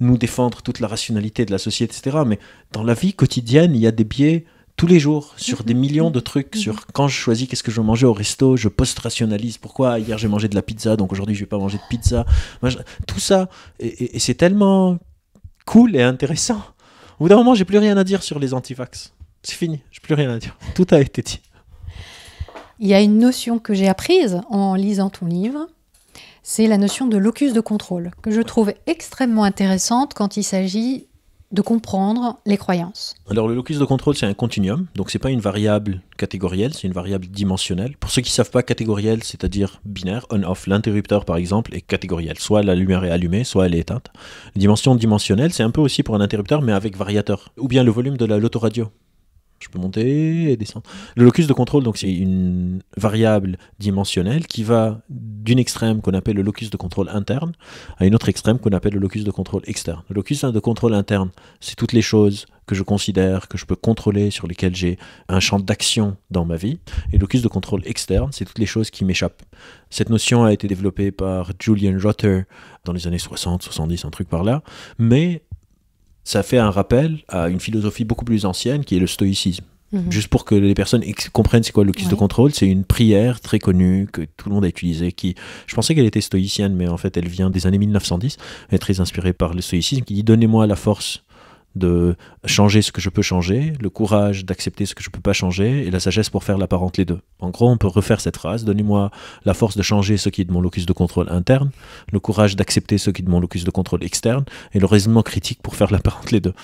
Speaker 2: nous défendre toute la rationalité de la société, etc. Mais dans la vie quotidienne, il y a des biais tous les jours sur des millions de trucs, sur quand je choisis qu'est-ce que je veux manger au resto, je post-rationalise pourquoi hier j'ai mangé de la pizza, donc aujourd'hui je vais pas manger de pizza. Tout ça, et, c'est tellement cool et intéressant. Au bout d'un moment, j'ai plus rien à dire sur les antivax. C'est fini, j'ai plus rien à dire. Tout a été dit.
Speaker 1: Il y a une notion que j'ai apprise en lisant ton livre, c'est la notion de locus de contrôle, que je trouve extrêmement intéressante quand il s'agit de comprendre les croyances.
Speaker 2: Alors le locus de contrôle, c'est un continuum, donc c'est pas une variable catégorielle, c'est une variable dimensionnelle. Pour ceux qui ne savent pas catégorielle, c'est-à-dire binaire, on/off, l'interrupteur par exemple est catégoriel, soit la lumière est allumée, soit elle est éteinte. Dimension dimensionnelle, c'est un peu aussi pour un interrupteur mais avec variateur, ou bien le volume de l'autoradio. Je peux monter et descendre. Le locus de contrôle, donc, c'est une variable dimensionnelle qui va d'une extrême qu'on appelle le locus de contrôle interne à une autre extrême qu'on appelle le locus de contrôle externe. Le locus de contrôle interne, c'est toutes les choses que je considère, que je peux contrôler, sur lesquelles j'ai un champ d'action dans ma vie. Et le locus de contrôle externe, c'est toutes les choses qui m'échappent. Cette notion a été développée par Julian Rotter dans les années 60, 70, un truc par là. Mais ça fait un rappel à une philosophie beaucoup plus ancienne qui est le stoïcisme. Mhm. Juste pour que les personnes comprennent c'est quoi le kiss de contrôle, c'est une prière très connue que tout le monde a utilisée. Qui, je pensais qu'elle était stoïcienne, mais en fait elle vient des années 1910. Elle est très inspirée par le stoïcisme qui dit Donnez-moi la force de changer ce que je peux changer, le courage d'accepter ce que je ne peux pas changer, et la sagesse pour faire la les deux. En gros, on peut refaire cette phrase, donnez-moi la force de changer ce qui est de mon locus de contrôle interne, le courage d'accepter ce qui est de mon locus de contrôle externe, et le raisonnement critique pour faire la les deux.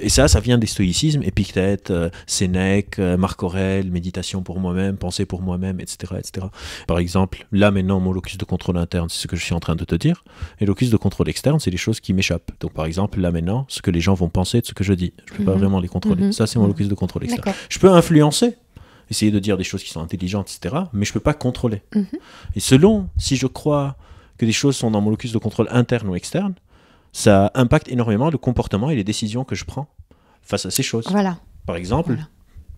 Speaker 2: Et ça, ça vient des stoïcismes, Épictète, euh, Sénèque, euh, Marc Aurèle, méditation pour moi-même, pensée pour moi-même, etc., etc. Par exemple, là maintenant, mon locus de contrôle interne, c'est ce que je suis en train de te dire, et locus de contrôle externe, c'est les choses qui m'échappent. Donc par exemple, là maintenant, ce que les gens vont penser de ce que je dis, je ne peux pas mhm. vraiment les contrôler. Mhm. Ça, c'est mon mhm. locus de contrôle externe. Je peux influencer, essayer de dire des choses qui sont intelligentes, etc., mais je ne peux pas contrôler. Et selon si je crois que des choses sont dans mon locus de contrôle interne ou externe, ça impacte énormément le comportement et les décisions que je prends face à ces choses. Par exemple,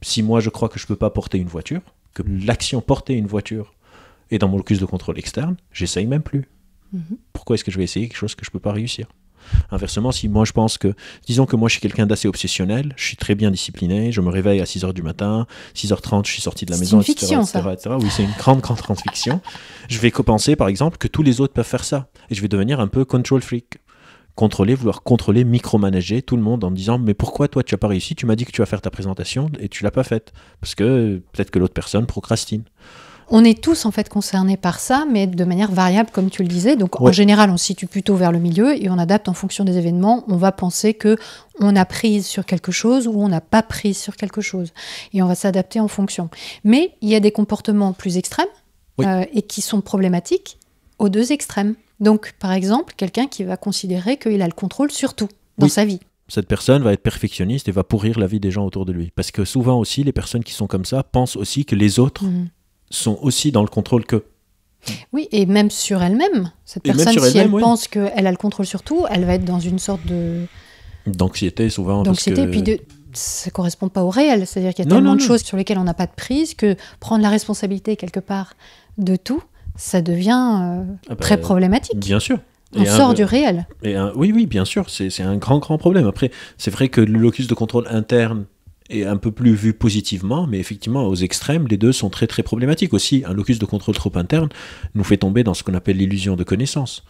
Speaker 2: si moi je crois que je ne peux pas porter une voiture, que mhm. l'action porter une voiture est dans mon locus de contrôle externe, j'essaye même plus. Mhm. Pourquoi est-ce que je vais essayer quelque chose que je ne peux pas réussir Inversement, si moi je pense que, disons que moi je suis quelqu'un d'assez obsessionnel, je suis très bien discipliné, je me réveille à 6h du matin, 6h30 je suis sorti de la maison, etc., Oui, c'est une grande, grande, grande fiction. Je vais penser par exemple que tous les autres peuvent faire ça. Et je vais devenir un peu control freak contrôler, vouloir contrôler, micromanager tout le monde en disant mais pourquoi toi tu n'as pas réussi Tu m'as dit que tu vas faire ta présentation et tu l'as pas faite parce que peut-être que l'autre personne procrastine.
Speaker 1: On est tous en fait concernés par ça, mais de manière variable, comme tu le disais. Donc en général, on situe plutôt vers le milieu et on adapte en fonction des événements. On va penser que on a prise sur quelque chose ou on n'a pas prise sur quelque chose, et on va s'adapter en fonction. Mais il y a des comportements plus extrêmes euh, et qui sont problématiques aux deux extrêmes. Donc, par exemple, quelqu'un qui va considérer qu'il a le contrôle sur tout
Speaker 2: dans sa vie. Cette personne va être perfectionniste et va pourrir la vie des gens autour de lui. Parce que souvent aussi, les personnes qui sont comme ça pensent aussi que les autres mhm. sont aussi dans le contrôle qu'eux.
Speaker 1: Oui, et même sur elle-même. Cette personne, si elle pense qu'elle a le contrôle sur tout, elle va être dans une sorte de...
Speaker 2: D'anxiété souvent. D'anxiété, puis
Speaker 1: ça ne correspond pas au réel. C'est-à-dire qu'il y a tellement de choses sur lesquelles on n'a pas de prise que prendre la responsabilité quelque part de tout, ça devient euh, ah bah, très problématique. Bien sûr. On sort du réel.
Speaker 2: Et oui, oui, bien sûr, c'est un grand, grand problème. Après, c'est vrai que le locus de contrôle interne est un peu plus vu positivement, mais effectivement, aux extrêmes, les deux sont très, très problématiques. Aussi, un locus de contrôle trop interne nous fait tomber dans ce qu'on appelle l'illusion de connaissance,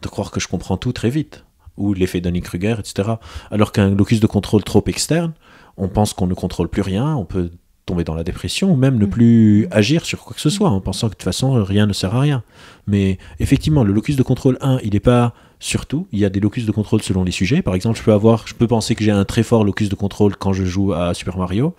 Speaker 2: de croire que je comprends tout très vite, ou l'effet Dunning-Kruger, etc. Alors qu'un locus de contrôle trop externe, on pense qu'on ne contrôle plus rien, on peut tomber dans la dépression ou même ne mm. plus agir sur quoi que ce soit en pensant que de toute façon rien ne sert à rien. Mais effectivement, le locus de contrôle 1, il n'est pas sur tout, Il y a des locus de contrôle selon les sujets. Par exemple, je peux avoir, je peux penser que j'ai un très fort locus de contrôle quand je joue à Super Mario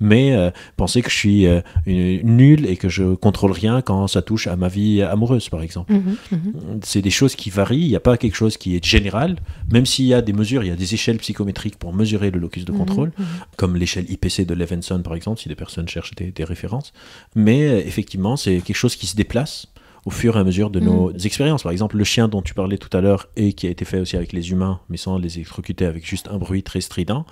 Speaker 2: mais euh, penser que je suis euh, nul et que je contrôle rien quand ça touche à ma vie amoureuse, par exemple. Mhm, mhm. C'est des choses qui varient, il n'y a pas quelque chose qui est général, même s'il y a des mesures, il y a des échelles psychométriques pour mesurer le locus de mhm, contrôle, comme l'échelle IPC de Levinson, par exemple, si des personnes cherchent des, références. Mais euh, effectivement, c'est quelque chose qui se déplace au fur et à mesure de nos expériences. Par exemple, le chien dont tu parlais tout à l'heure et qui a été fait aussi avec les humains, mais sans les électrocuter avec juste un bruit très strident,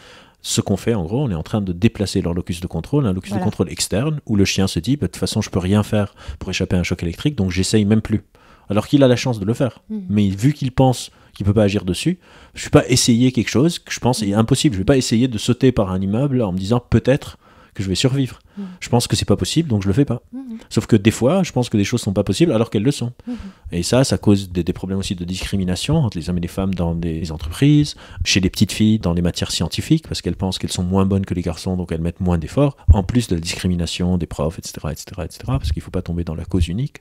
Speaker 2: ce qu'on fait, en gros, on est en train de déplacer leur locus de contrôle, un locus de contrôle externe, où le chien se dit, bah, de toute façon, je peux rien faire pour échapper à un choc électrique, donc j'essaye même plus. Alors qu'il a la chance de le faire. Mhm. Mais vu qu'il pense qu'il peut pas agir dessus, je ne vais pas essayer quelque chose que je pense est impossible. Je ne vais pas essayer de sauter par un immeuble en me disant, peut-être que je vais survivre. Mmh. Je pense que c'est pas possible, donc je le fais pas. Mmh. Sauf que des fois, je pense que des choses sont pas possibles alors qu'elles le sont. Mmh. Et ça, ça cause des, problèmes aussi de discrimination entre les hommes et les femmes dans des entreprises, chez les petites filles dans les matières scientifiques, parce qu'elles pensent qu'elles sont moins bonnes que les garçons, donc elles mettent moins d'efforts, en plus de la discrimination des profs, etc., etc., etc., parce qu'il faut pas tomber dans la cause unique.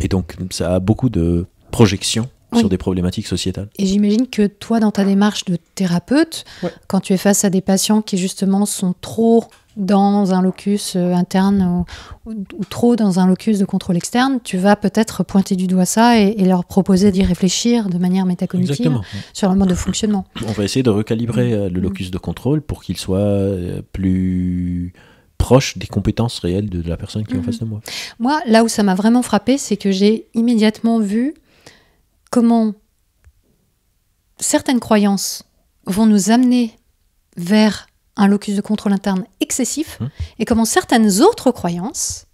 Speaker 2: Et donc, ça a beaucoup de projections sur des problématiques sociétales.
Speaker 1: Et j'imagine que toi, dans ta démarche de thérapeute, quand tu es face à des patients qui justement sont trop dans un locus euh, interne ou, trop dans un locus de contrôle externe, tu vas peut-être pointer du doigt ça et, leur proposer d'y réfléchir de manière métacognitive sur le mode de fonctionnement.
Speaker 2: On va essayer de recalibrer euh, le mm. locus de contrôle pour qu'il soit euh, plus proche des compétences réelles de la personne qui est en mm. face de moi.
Speaker 1: Moi, là où ça m'a vraiment frappé, c'est que j'ai immédiatement vu comment certaines croyances vont nous amener vers un locus de contrôle interne excessif hum. et comment certaines autres croyances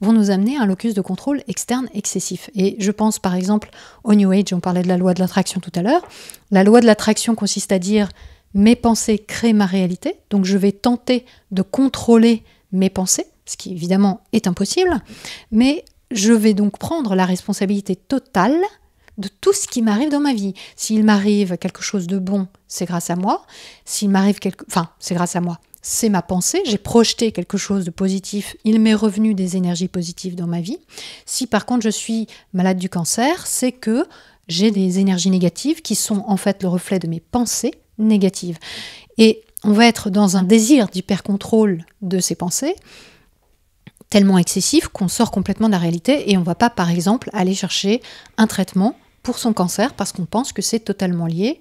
Speaker 1: vont nous amener à un locus de contrôle externe excessif. Et je pense par exemple au New Age, on parlait de la loi de l'attraction tout à l'heure. La loi de l'attraction consiste à dire mes pensées créent ma réalité, donc je vais tenter de contrôler mes pensées, ce qui évidemment est impossible, mais je vais donc prendre la responsabilité totale de tout ce qui m'arrive dans ma vie. S'il m'arrive quelque chose de bon, c'est grâce à moi. S'il m'arrive quelque... Enfin, c'est grâce à moi. C'est ma pensée. J'ai projeté quelque chose de positif. Il m'est revenu des énergies positives dans ma vie. Si par contre je suis malade du cancer, c'est que j'ai des énergies négatives qui sont en fait le reflet de mes pensées négatives. Et on va être dans un désir d'hyper-contrôle de ces pensées tellement excessif qu'on sort complètement de la réalité et on ne va pas par exemple aller chercher un traitement pour son cancer parce qu'on pense que c'est totalement lié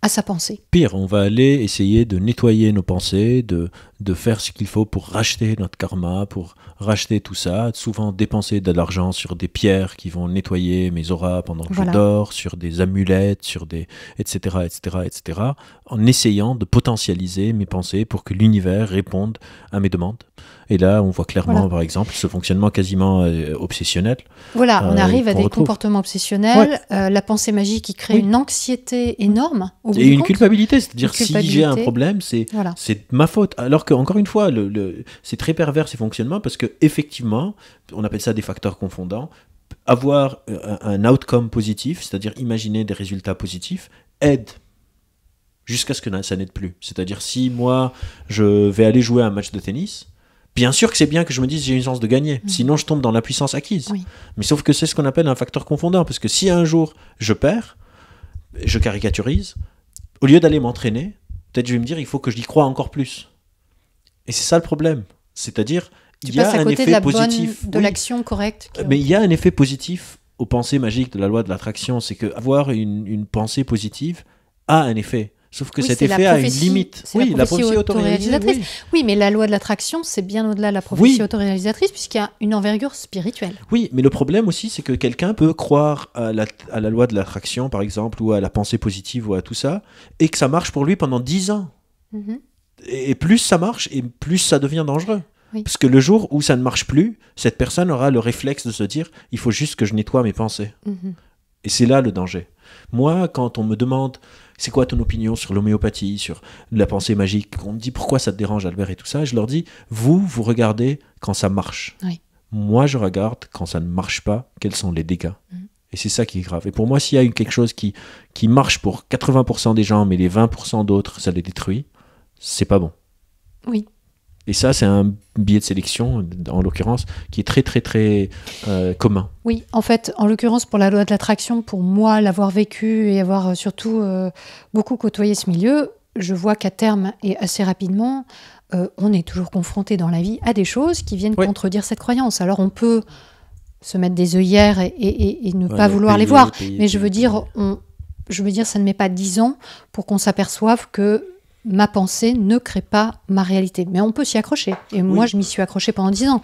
Speaker 1: à sa pensée.
Speaker 2: Pire, on va aller essayer de nettoyer nos pensées, de, de faire ce qu'il faut pour racheter notre karma, pour racheter tout ça. Souvent dépenser de l'argent sur des pierres qui vont nettoyer mes auras pendant que je dors, sur des amulettes, sur des etc etc etc. En essayant de potentialiser mes pensées pour que l'univers réponde à mes demandes. Et là, on voit clairement, par exemple, ce fonctionnement quasiment euh, obsessionnel. Voilà, euh, on arrive à des comportements
Speaker 1: obsessionnels, euh, la pensée magique qui crée une anxiété énorme. et une culpabilité, c'est-à-dire si j'ai un problème, c'est
Speaker 2: ma faute. Alors que, encore une fois, le, c'est très pervers ces fonctionnements parce que effectivement, on appelle ça des facteurs confondants avoir un outcome positif, c'est-à-dire imaginer des résultats positifs, aide jusqu'à ce que ça n'aide plus. C'est-à-dire si moi je vais aller jouer un match de tennis, bien sûr que c'est bien que je me dise j'ai une chance de gagner, mm. sinon je tombe dans la puissance acquise. Mais sauf que c'est ce qu'on appelle un facteur confondant, parce que si un jour je perds, je caricaturise, au lieu d'aller m'entraîner, peut-être je vais me dire il faut que je l'y croie encore plus. Et c'est ça le problème. C'est-à-dire, il y a un effet positif. de l'action correcte. Mais il y a un effet positif aux pensées magiques de la loi de l'attraction, c'est que avoir une, une pensée positive a un effet. Sauf que cet effet a une limite. Oui, la prophétie, autoréalisatrice.
Speaker 1: oui. mais la loi de l'attraction, c'est bien au-delà de la prophétie autoréalisatrice, puisqu'il y a une envergure spirituelle.
Speaker 2: Oui, mais le problème aussi, c'est que quelqu'un peut croire à la, loi de l'attraction, par exemple, ou à la pensée positive, ou à tout ça, et que ça marche pour lui pendant 10 ans. Mhm. et, plus ça marche, et plus ça devient dangereux. Parce que le jour où ça ne marche plus, cette personne aura le réflexe de se dire il faut juste que je nettoie mes pensées. Mhm. Et c'est là le danger. Moi, quand on me demande c'est quoi ton opinion sur l'homéopathie, sur la pensée magique On me dit pourquoi ça te dérange, Albert, et tout ça. je leur dis, vous, vous regardez quand ça marche. Moi, je regarde quand ça ne marche pas, quels sont les dégâts. Mm. Et c'est ça qui est grave. Et pour moi, s'il y a quelque chose qui, qui marche pour 80% des gens, mais les 20% d'autres, ça les détruit, c'est pas bon. Oui, et ça, c'est un biais de sélection, en l'occurrence, qui est très, très, très euh, commun.
Speaker 1: Oui, en fait, en l'occurrence, pour la loi de l'attraction, pour moi, l'avoir vécu et avoir euh, surtout euh, beaucoup côtoyé ce milieu, je vois qu'à terme et assez rapidement, on est toujours confronté dans la vie à des choses qui viennent contredire cette croyance. Alors, on peut se mettre des œillères et, et, ne pas vouloir les voir. mais je veux dire, on, je veux dire, ça ne met pas dix ans pour qu'on s'aperçoive que ma pensée ne crée pas ma réalité. Mais on peut s'y accrocher. Et moi, je m'y suis accrochée pendant 10 ans,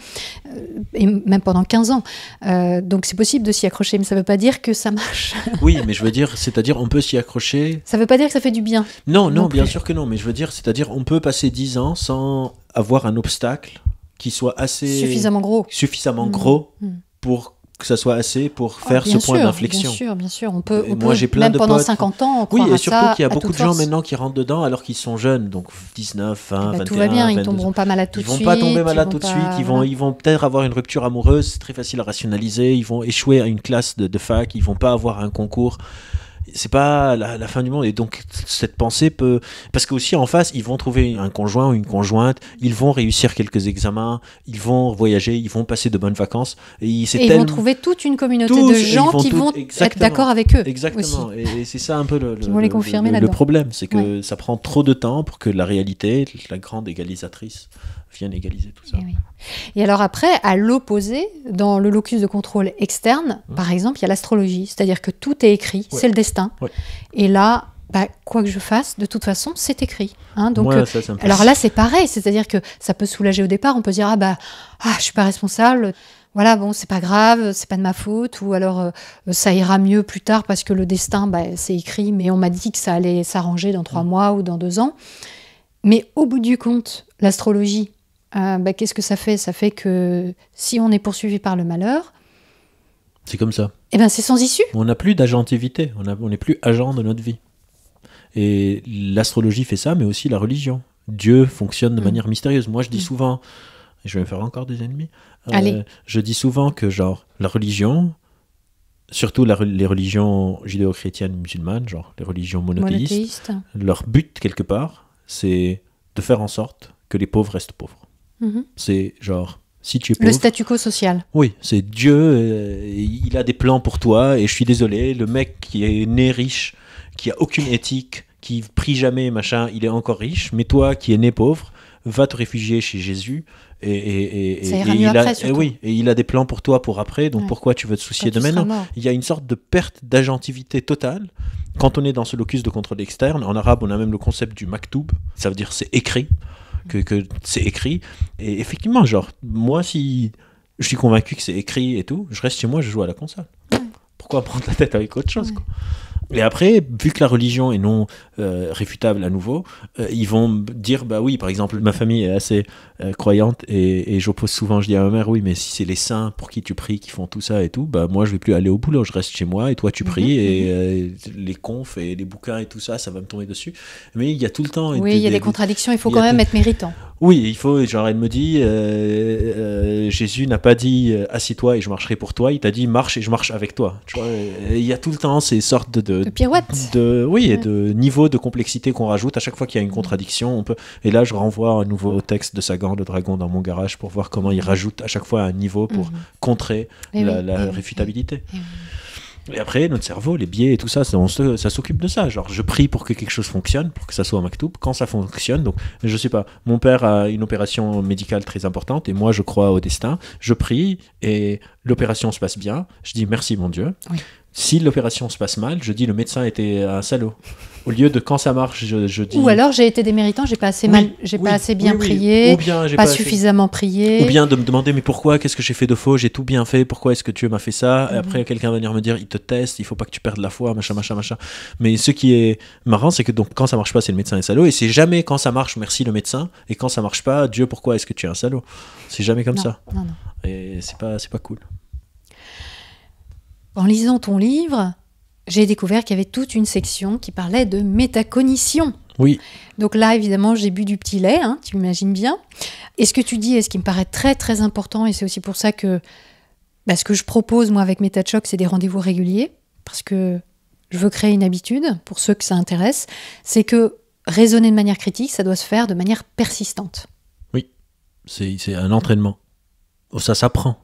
Speaker 1: euh, et même pendant 15 ans. Euh, donc c'est possible de s'y accrocher, mais ça ne veut pas dire que ça marche.
Speaker 2: oui, mais je veux dire, c'est-à-dire on peut s'y accrocher.
Speaker 1: Ça ne veut pas dire que ça fait du bien.
Speaker 2: Non, non, bien sûr que non, mais je veux dire, c'est-à-dire on peut passer 10 ans sans avoir un obstacle qui soit assez... Suffisamment gros. Suffisamment mm. gros mm. pour que ça soit assez pour ah, faire ce point d'inflexion. Bien sûr, bien
Speaker 1: sûr, on peut. j'ai plein même pendant 50 ans. oui, et surtout qu'il y a beaucoup de gens maintenant
Speaker 2: qui rentrent dedans alors qu'ils sont jeunes, donc 19, 20, ah bah, Tout va bien, ils tomberont pas malades tout de suite. Ils vont pas tomber malades tout de suite. Ils vont, ils vont peut-être avoir une rupture amoureuse. C'est très facile à rationaliser. Ils vont échouer à une classe de, fac. Ils vont pas avoir un concours c'est pas la, fin du monde. Et donc, cette pensée peut. Parce qu'aussi, en face, ils vont trouver un conjoint ou une conjointe, ils vont réussir quelques examens, ils vont voyager, ils vont passer de bonnes vacances. Et, ils vont trouver
Speaker 1: toute une communauté de gens qui vont être d'accord avec eux.
Speaker 2: Exactement. Et, c'est ça un peu le, le, les confirmer problème. C'est que ça prend trop de temps pour que la réalité, la grande égalisatrice, vienne égaliser tout ça. Eh
Speaker 1: et, alors, après, à l'opposé, dans le locus de contrôle externe, mmh. par exemple, il y a l'astrologie. C'est-à-dire que tout est écrit, c'est le destin et là, bah, quoi que je fasse, de toute façon, c'est écrit. Hein. donc, euh, alors là, c'est pareil, c'est-à-dire que ça peut soulager au départ. On peut dire ah bah ah je suis pas responsable. Voilà, bon, c'est pas grave, c'est pas de ma faute, ou alors euh, ça ira mieux plus tard parce que le destin, bah, c'est écrit, mais on m'a dit que ça allait s'arranger dans trois mm. mois ou dans deux ans. Mais au bout du compte, l'astrologie, euh, bah, qu'est-ce que ça fait Ça fait que si on est poursuivi par le malheur,
Speaker 2: c'est comme ça. Eh bien, c'est sans issue. On n'a plus d'agentivité, on n'est plus agent de notre vie. Et l'astrologie fait ça, mais aussi la religion. Dieu fonctionne de mm. manière mystérieuse. Moi, je dis mm. souvent, et je vais me faire encore des ennemis, euh, je dis souvent que, genre, la religion, surtout les religions judéo-chrétiennes musulmanes, genre les religions monothéistes, leur but, quelque part, c'est de faire en sorte que les pauvres restent pauvres. Mm-hmm. C'est genre le
Speaker 1: statu quo social.
Speaker 2: Oui, c'est Dieu, euh, il a des plans pour toi, et je suis désolé, le mec qui est né riche, qui a aucune éthique, qui prie jamais, machin, il est encore riche, mais toi qui es né pauvre, va te réfugier chez Jésus. Et, il a, eh oui, et il a des plans pour toi pour après, donc pourquoi tu veux te soucier de maintenant Il y a une sorte de perte d'agentivité totale. Quand on est dans ce locus de contrôle externe, en arabe, on a même le concept du maktoub, ça veut dire c'est écrit que, que c'est écrit. Et effectivement, genre, moi, si je suis convaincu que c'est écrit et tout, je reste chez moi, je joue à la console. Pourquoi prendre la tête avec autre chose quoi et après, vu que la religion est non euh, réfutable à nouveau, euh, ils vont dire bah oui, par exemple, ma famille est assez euh, croyante et, j'oppose souvent, je dis à ma mère, oui, mais si c'est les saints pour qui tu pries qui font tout ça et tout, bah moi je vais plus aller au boulot, je reste chez moi et toi tu mhm, pries et mhm. les confs et les bouquins et tout ça, ça va me tomber dessus. Mais il y a tout le temps. Oui, il y a des,
Speaker 1: contradictions, il faut quand même être méritant.
Speaker 2: Oui, il faut, genre, elle me dit, Jésus n'a pas dit assis-toi et je marcherai pour toi, il t'a dit marche et je marche avec toi. Tu vois, il y a tout le temps ces sortes de de, pirouettes. De, oui, et de niveau de complexité qu'on rajoute. À chaque fois qu'il y a une contradiction, on peut. Et là, je renvoie à nouveau au texte de Sagan, le dragon, dans mon garage, pour voir comment il rajoute à chaque fois un niveau pour mhm. contrer eh la, eh réfutabilité. Eh et après, notre cerveau, les biais et tout ça, ça, on se, ça s'occupe de ça. Genre, je prie pour que quelque chose fonctionne, pour que ça soit un mactoupe Quand ça fonctionne, donc, je sais pas, mon père a une opération médicale très importante et moi, je crois au destin. Je prie et l'opération se passe bien. Je dis merci, mon Dieu. Oui. Si l'opération se passe mal, je dis le médecin était un salaud. Au lieu de quand ça marche, je, dis. Ou
Speaker 1: alors j'ai été déméritant, j'ai pas assez mal, j'ai pas assez bien prié, bien, pas, pas suffisamment prié. Ou bien
Speaker 2: de me demander mais pourquoi, qu'est-ce que j'ai fait de faux, j'ai tout bien fait, pourquoi est-ce que Dieu m'a fait ça Et mhm. après quelqu'un va venir me dire il te teste, il faut pas que tu perdes la foi, machin, machin, machin. Mais ce qui est marrant, c'est que donc quand ça marche pas, c'est le médecin est salaud, et c'est jamais quand ça marche, merci le médecin, et quand ça marche pas, Dieu pourquoi est-ce que tu es un salaud C'est jamais comme ça. Non, non. Et c'est pas, c'est pas cool.
Speaker 1: En lisant ton livre, j'ai découvert qu'il y avait toute une section qui parlait de métacognition. Oui. Donc là, évidemment, j'ai bu du petit lait, hein, tu m'imagines bien. Et ce que tu dis, et ce qui me paraît très très important, et c'est aussi pour ça que bah, ce que je propose, moi, avec MetaChoc, c'est des rendez-vous réguliers, parce que je veux créer une habitude, pour ceux que ça intéresse, c'est que raisonner de manière critique, ça doit se faire de manière persistante.
Speaker 2: Oui, c'est un entraînement. Oh, ça s'apprend.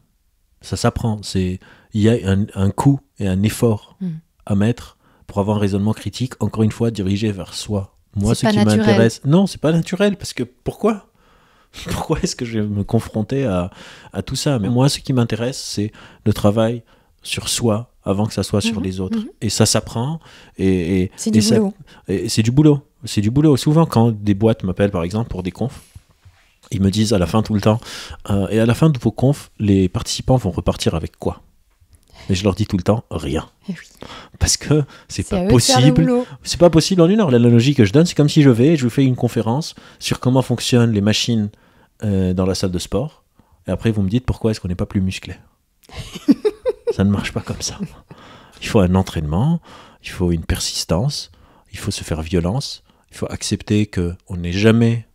Speaker 2: Ça s'apprend. C'est il y a un, coût et un effort hmm. à mettre pour avoir un raisonnement critique, encore une fois, dirigé vers soi. Moi, ce qui m'intéresse. Non, c'est pas naturel, parce que pourquoi Pourquoi est-ce que je vais me confronter à, tout ça Mais moi, ce qui m'intéresse, c'est le travail sur soi avant que ça soit sur mhm, les autres. Mhm. Et ça s'apprend. Et, c'est du, boulot. C'est du boulot. Souvent, quand des boîtes m'appellent, par exemple, pour des confs, ils me disent à la fin tout le temps, euh, et à la fin de vos confs, les participants vont repartir avec quoi mais je leur dis tout le temps rien. Eh Parce que c'est pas possible. C'est pas possible en une heure. L'analogie que je donne, c'est comme si je vais et je vous fais une conférence sur comment fonctionnent les machines euh, dans la salle de sport. Et après, vous me dites pourquoi est-ce qu'on n'est pas plus musclé. ça ne marche pas comme ça. Il faut un entraînement, il faut une persistance, il faut se faire violence, il faut accepter que on n'est jamais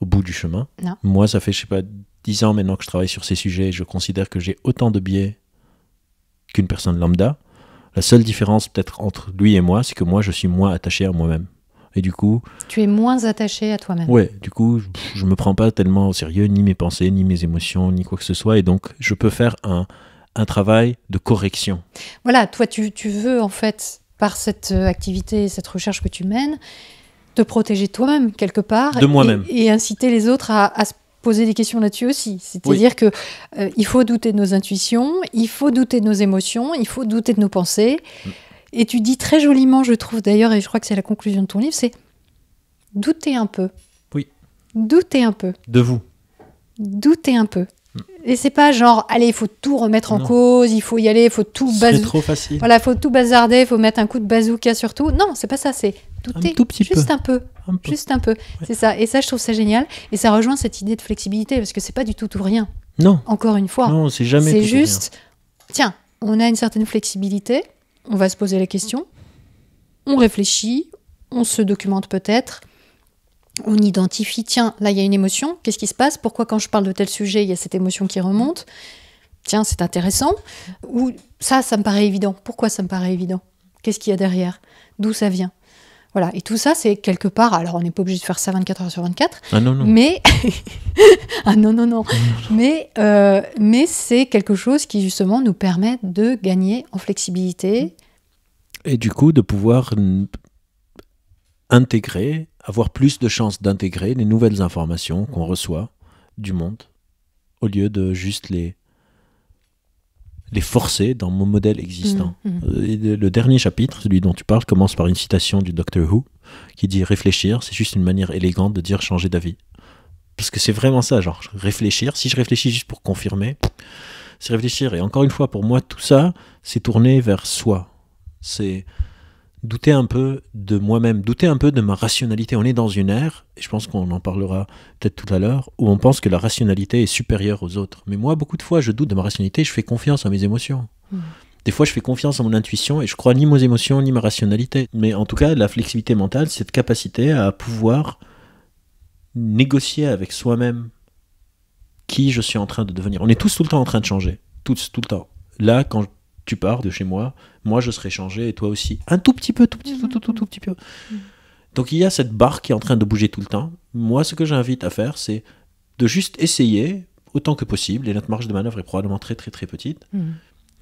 Speaker 2: au bout du chemin. Moi, ça fait, je sais pas, dix ans maintenant que je travaille sur ces sujets et je considère que j'ai autant de biais qu'une personne lambda. La seule différence peut-être entre lui et moi, c'est que moi, je suis moins attaché à moi-même. Et du coup...
Speaker 1: Tu es moins attaché à toi-même. Ouais,
Speaker 2: du coup, je ne me prends pas tellement au sérieux, ni mes pensées, ni mes émotions, ni quoi que ce soit. Et donc, je peux faire un, travail de correction.
Speaker 1: Voilà, toi, tu, veux, en fait, par cette euh, activité, cette recherche que tu mènes, te protéger toi-même quelque part. De moi-même. Et, inciter les autres à, à se poser des questions là-dessus aussi. C'est-à-dire que euh, il faut douter de nos intuitions, il faut douter de nos émotions, il faut douter de nos pensées. Mm. Et tu dis très joliment, je trouve d'ailleurs, et je crois que c'est la conclusion de ton livre, c'est douter un peu. Oui. Douter un peu. De vous. Douter un peu. Mm. Et c'est pas genre, allez, il faut tout remettre en cause, il faut y aller, il faut tout bazarder. C'est trop
Speaker 2: facile. Voilà, faut
Speaker 1: tout bazarder, il faut mettre un coup de bazooka sur tout. Non, c'est pas ça, c'est tout petit juste un peu. Un peu. Juste un peu. C'est ça. Et ça, je trouve ça génial. Et ça rejoint cette idée de flexibilité, parce que c'est pas du tout tout rien. Non. Encore une fois. Non, c'est jamais. C'est juste, tiens, on a une certaine flexibilité, on va se poser la question, on réfléchit, on se documente peut-être, on identifie, tiens, là il y a une émotion, qu'est-ce qui se passe Pourquoi quand je parle de tel sujet, il y a cette émotion qui remonte Tiens, c'est intéressant. Ou ça, ça me paraît évident. Pourquoi ça me paraît évident Qu'est-ce qu'il y a derrière D'où ça vient voilà, et tout ça, c'est quelque part, alors on n'est pas obligé de faire ça 24 heures sur 24, ah non, non. mais... ah non, non, non. Ah mais, euh, mais c'est quelque chose qui justement nous permet de gagner en flexibilité.
Speaker 2: Et du coup, de pouvoir intégrer avoir plus de chances d'intégrer les nouvelles informations qu'on reçoit du monde, au lieu de juste les, les forcer dans mon modèle existant. Mm, mm. Euh, le dernier chapitre, celui dont tu parles, commence par une citation du Docteur Who, qui dit Réfléchir, c'est juste une manière élégante de dire changer d'avis. Parce que c'est vraiment ça, genre réfléchir. Si je réfléchis juste pour confirmer, c'est réfléchir. Et encore une fois, pour moi, tout ça, c'est tourner vers soi. C'est douter un peu de moi-même, douter un peu de ma rationalité. On est dans une ère, et je pense qu'on en parlera peut-être tout à l'heure, où on pense que la rationalité est supérieure aux autres. Mais moi, beaucoup de fois, je doute de ma rationalité, je fais confiance à mes émotions. Hmm. Des fois, je fais confiance à mon intuition et je crois ni mes émotions ni ma rationalité. Mais en tout cas, la flexibilité mentale, cette capacité à pouvoir négocier avec soi-même qui je suis en train de devenir. On est tous tout le temps en train de changer. Tous, tout le temps. Là, quand tu pars de chez moi, moi je serai changé et toi aussi. Un tout petit peu, tout petit, tout, tout, tout, petit peu. Mm. Donc il y a cette barre qui est en train de bouger tout le temps. Moi, ce que j'invite à faire, c'est de juste essayer autant que possible, et notre marge de manœuvre est probablement très très très petite, mm.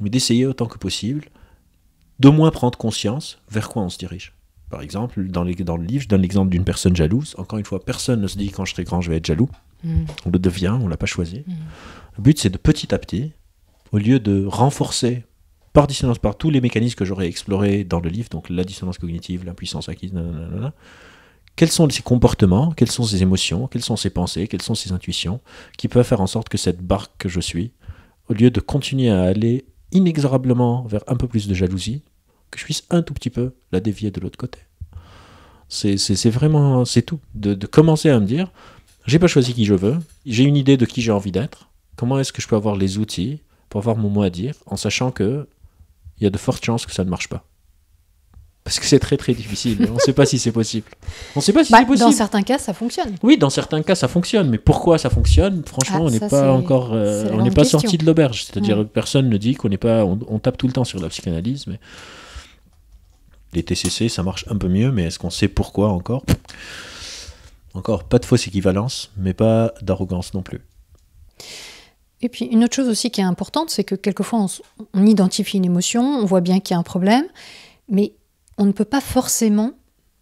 Speaker 2: mais d'essayer autant que possible, de moins prendre conscience vers quoi on se dirige. Par exemple, dans, le livre, je donne l'exemple d'une personne jalouse. Encore une fois, personne ne se dit quand je serai grand, je vais être jaloux. Mm. On le devient, on ne l'a pas choisi. Le but, c'est de petit à petit, au lieu de renforcer par dissonance, par tous les mécanismes que j'aurais explorés dans le livre, donc la dissonance cognitive, l'impuissance acquise, nanana, quels sont ses comportements, quelles sont ses émotions, quelles sont ses pensées, quelles sont ses intuitions, qui peuvent faire en sorte que cette barque que je suis, au lieu de continuer à aller inexorablement vers un peu plus de jalousie, que je puisse un tout petit peu la dévier de l'autre côté. C'est vraiment, c'est tout. De, de, commencer à me dire, j'ai pas choisi qui je veux, j'ai une idée de qui j'ai envie d'être, comment est-ce que je peux avoir les outils pour avoir mon mot à dire, en sachant que il y a de fortes chances que ça ne marche pas. Parce que c'est très très difficile. On ne sait pas si c'est possible. On ne sait pas si bah, c'est possible. Dans certains
Speaker 1: cas, ça fonctionne.
Speaker 2: Oui, dans certains cas, ça fonctionne. Mais pourquoi ça fonctionne Franchement, ah, on n'est pas encore, euh, on n'est pas sorti de l'auberge. C'est-à-dire, que personne ne dit qu'on n'est pas, tape tout le temps sur la psychanalyse. Mais les TCC, ça marche un peu mieux. Mais est-ce qu'on sait pourquoi encore Encore pas de fausse équivalence, mais pas d'arrogance non plus.
Speaker 1: Et puis une autre chose aussi qui est importante, c'est que quelquefois on, identifie une émotion, on voit bien qu'il y a un problème, mais on ne peut pas forcément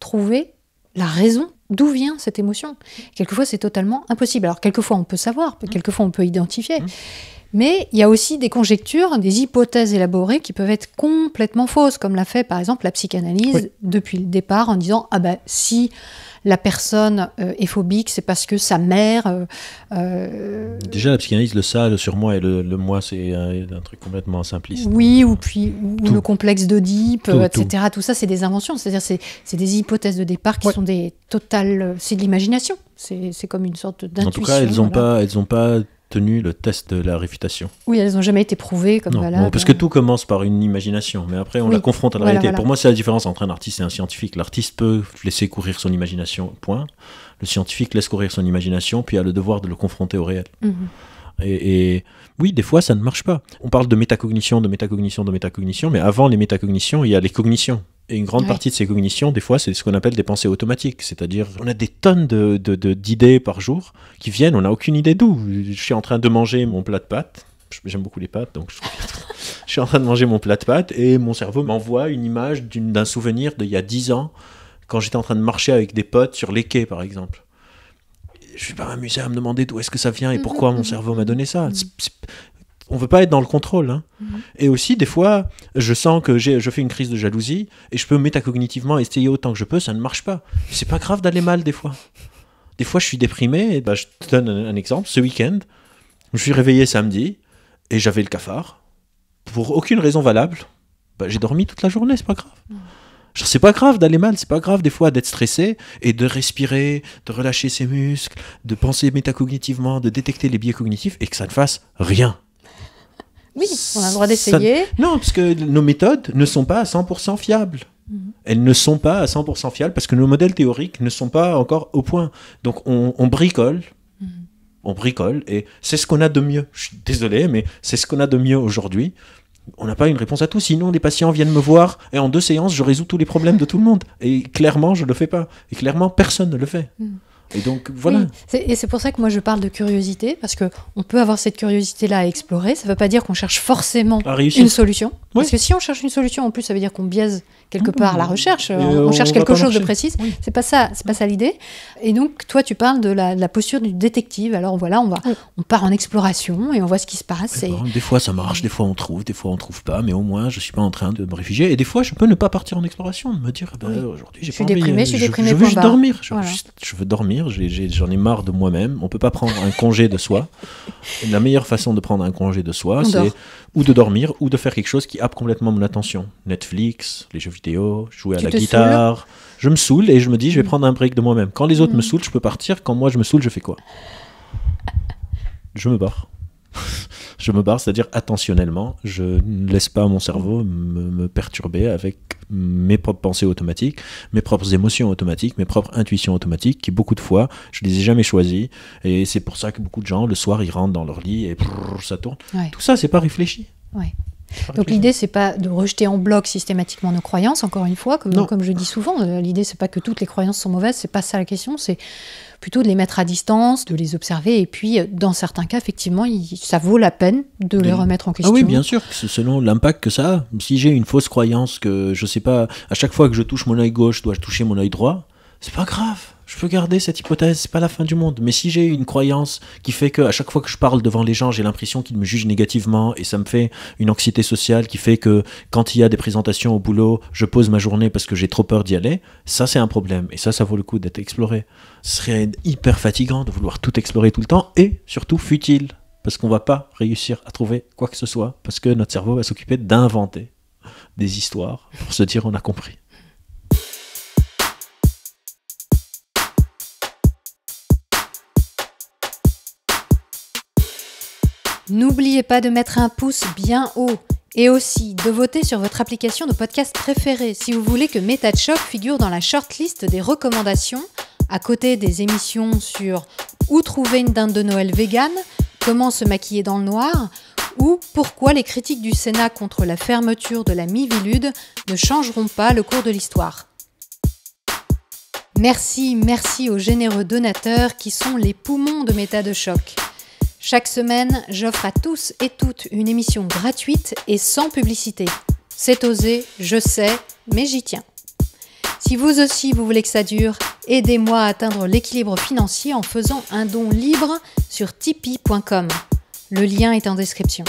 Speaker 1: trouver la raison d'où vient cette émotion. Quelquefois c'est totalement impossible. Alors quelquefois on peut savoir, mmh. quelquefois on peut identifier. Mmh. Mais il y a aussi des conjectures, des hypothèses élaborées qui peuvent être complètement fausses, comme l'a fait par exemple la psychanalyse depuis le départ en disant ah ben si la personne euh, est phobique, c'est parce que sa mère. Euh, euh,
Speaker 2: Déjà la psychanalyse le ça, le surmoi et le, moi c'est un, truc complètement simpliste.
Speaker 1: Hein. Oui ou puis le complexe d'Oedipe, etc. Tout. ça c'est des inventions, c'est-à-dire c'est des hypothèses de départ qui sont des totales, c'est de l'imagination. C'est comme une sorte d'intuition. En tout cas, elles n'ont pas,
Speaker 2: elles ont pas tenu le test de la réfutation.
Speaker 1: Oui, elles n'ont jamais été prouvées comme non, parce que
Speaker 2: tout commence par une imagination, mais après on la confronte à la réalité. Pour moi, c'est la différence entre un artiste et un scientifique. L'artiste peut laisser courir son imagination, point. Le scientifique laisse courir son imagination, puis a le devoir de le confronter au réel. Mhm. et, oui, des fois, ça ne marche pas. On parle de métacognition, de métacognition, de métacognition, mais avant les métacognitions, il y a les cognitions. Et une grande partie de ces cognitions, des fois, c'est ce qu'on appelle des pensées automatiques. C'est-à-dire, on a des tonnes d'idées de, par jour qui viennent, on n'a aucune idée d'où. Je suis en train de manger mon plat de pâtes. J'aime beaucoup les pâtes, donc je... suis en train de manger mon plat de pâtes et mon cerveau m'envoie une image d'un souvenir d'il y a dix ans, quand j'étais en train de marcher avec des potes sur les quais, par exemple je suis pas amusé à me demander d'où est-ce que ça vient et mhm, pourquoi mon mhm. cerveau m'a donné ça. Mhm on veut pas être dans le contrôle. Hein. Mhm. Et aussi, des fois, je sens que je fais une crise de jalousie et je peux métacognitivement essayer autant que je peux, ça ne marche pas. C'est pas grave d'aller mal des fois. Des fois, je suis déprimé. Et bah, je te donne un, exemple. Ce week-end, je suis réveillé samedi et j'avais le cafard. Pour aucune raison valable, bah, j'ai dormi toute la journée, c'est pas grave. Ce n'est pas grave d'aller mal, c'est pas grave des fois d'être stressé et de respirer, de relâcher ses muscles, de penser métacognitivement, de détecter les biais cognitifs et que ça ne fasse rien.
Speaker 1: Oui, on a le droit d'essayer.
Speaker 2: Non, parce que nos méthodes ne sont pas à 100% fiables. Mhm. Elles ne sont pas à 100% fiables parce que nos modèles théoriques ne sont pas encore au point. Donc on, bricole, mhm. on bricole, et c'est ce qu'on a de mieux. Je suis désolé, mais c'est ce qu'on a de mieux aujourd'hui. On n'a pas une réponse à tout, sinon les patients viennent me voir et en deux séances, je résous tous les problèmes de tout le monde. Et clairement, je le fais pas. Et clairement, personne ne le fait. Mhm. Et donc voilà.
Speaker 1: Et c'est pour ça que moi je parle de curiosité, parce que on peut avoir cette curiosité-là à explorer. Ça ne veut pas dire qu'on cherche forcément une solution. Parce que si on cherche une solution, en plus, ça veut dire qu'on biaise quelque ah part la recherche. On, cherche quelque chose de précis. C'est pas ça, c'est pas ça l'idée. Et donc toi, tu parles de la, posture du détective. Alors voilà, on va, on part en exploration et on voit ce qui se passe.
Speaker 2: des fois ça marche, des fois on trouve, des fois on trouve pas, mais au moins je suis pas en train de me réfugier. Et des fois, je peux ne pas partir en exploration, me dire, bah, aujourd'hui, j'ai pas envie. Je suis je veux juste dormir. je veux dormir j'en ai, marre de moi-même, on peut pas prendre un congé de soi. La meilleure façon de prendre un congé de soi, c'est ou de dormir ou de faire quelque chose qui happe complètement mon attention. Netflix, les jeux vidéo, jouer à la guitare. Je me saoule et je me dis, je vais prendre un break de moi-même. Quand les autres me saoulent, je peux partir. Quand moi je me saoule, je fais quoi Je me barre. je me barre, c'est-à-dire attentionnellement, je ne laisse pas mon cerveau me, perturber avec mes propres pensées automatiques, mes propres émotions automatiques, mes propres intuitions automatiques, qui beaucoup de fois, je les ai jamais choisies, et c'est pour ça que beaucoup de gens, le soir, ils rentrent dans leur lit et ça tourne. Tout ça, c'est pas réfléchi.
Speaker 1: Donc l'idée, c'est pas de rejeter en bloc systématiquement nos croyances, encore une fois, comme, comme je dis souvent, euh, l'idée, c'est pas que toutes les croyances sont mauvaises, c'est pas ça la question, c'est plutôt de les mettre à distance, de les observer. Et puis, euh, dans certains cas, effectivement, ça vaut la peine de les remettre en ah question. oui, bien sûr,
Speaker 2: selon l'impact que ça a. Si j'ai une fausse croyance que, je sais pas, à chaque fois que je touche mon œil gauche, dois je toucher mon œil droit, c'est pas grave, je peux garder cette hypothèse, c'est pas la fin du monde. Mais si j'ai une croyance qui fait que à chaque fois que je parle devant les gens, j'ai l'impression qu'ils me jugent négativement et ça me fait une anxiété sociale qui fait que quand il y a des présentations au boulot, je pose ma journée parce que j'ai trop peur d'y aller, ça c'est un problème et ça, ça vaut le coup d'être exploré. Ce serait hyper fatigant de vouloir tout explorer tout le temps et surtout futile parce qu'on va pas réussir à trouver quoi que ce soit parce que notre cerveau va s'occuper d'inventer des histoires pour se dire on a compris.
Speaker 1: N'oubliez pas de mettre un pouce bien haut et aussi de voter sur votre application de podcast préférée si vous voulez que de Choc figure dans la shortlist des recommandations à côté des émissions sur où trouver une dinde de Noël vegan ?»« comment se maquiller dans le noir ou pourquoi les critiques du Sénat contre la fermeture de la Mivilude ne changeront pas le cours de l'histoire. Merci, merci aux généreux donateurs qui sont les poumons de Méta de choc. Chaque semaine, j'offre à tous et toutes une émission gratuite et sans publicité. C'est osé, je sais, mais j'y tiens. Si vous aussi vous voulez que ça dure, aidez-moi à atteindre l'équilibre financier en faisant un don libre sur tipeee.com. Le lien est en description.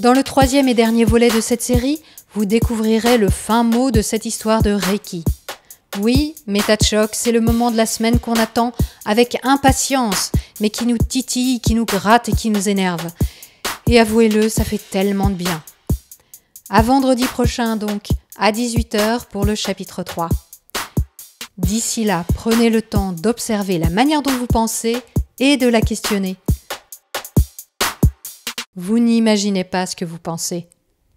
Speaker 1: Dans le troisième et dernier volet de cette série, vous découvrirez le fin mot de cette histoire de Reiki, oui, choc, c'est le moment de la semaine qu'on attend avec impatience, mais qui nous titille, qui nous gratte et qui nous énerve. Et avouez-le, ça fait tellement de bien. À vendredi prochain donc, à 18h pour le chapitre 3. D'ici là, prenez le temps d'observer la manière dont vous pensez et de la questionner. Vous n'imaginez pas ce que vous pensez.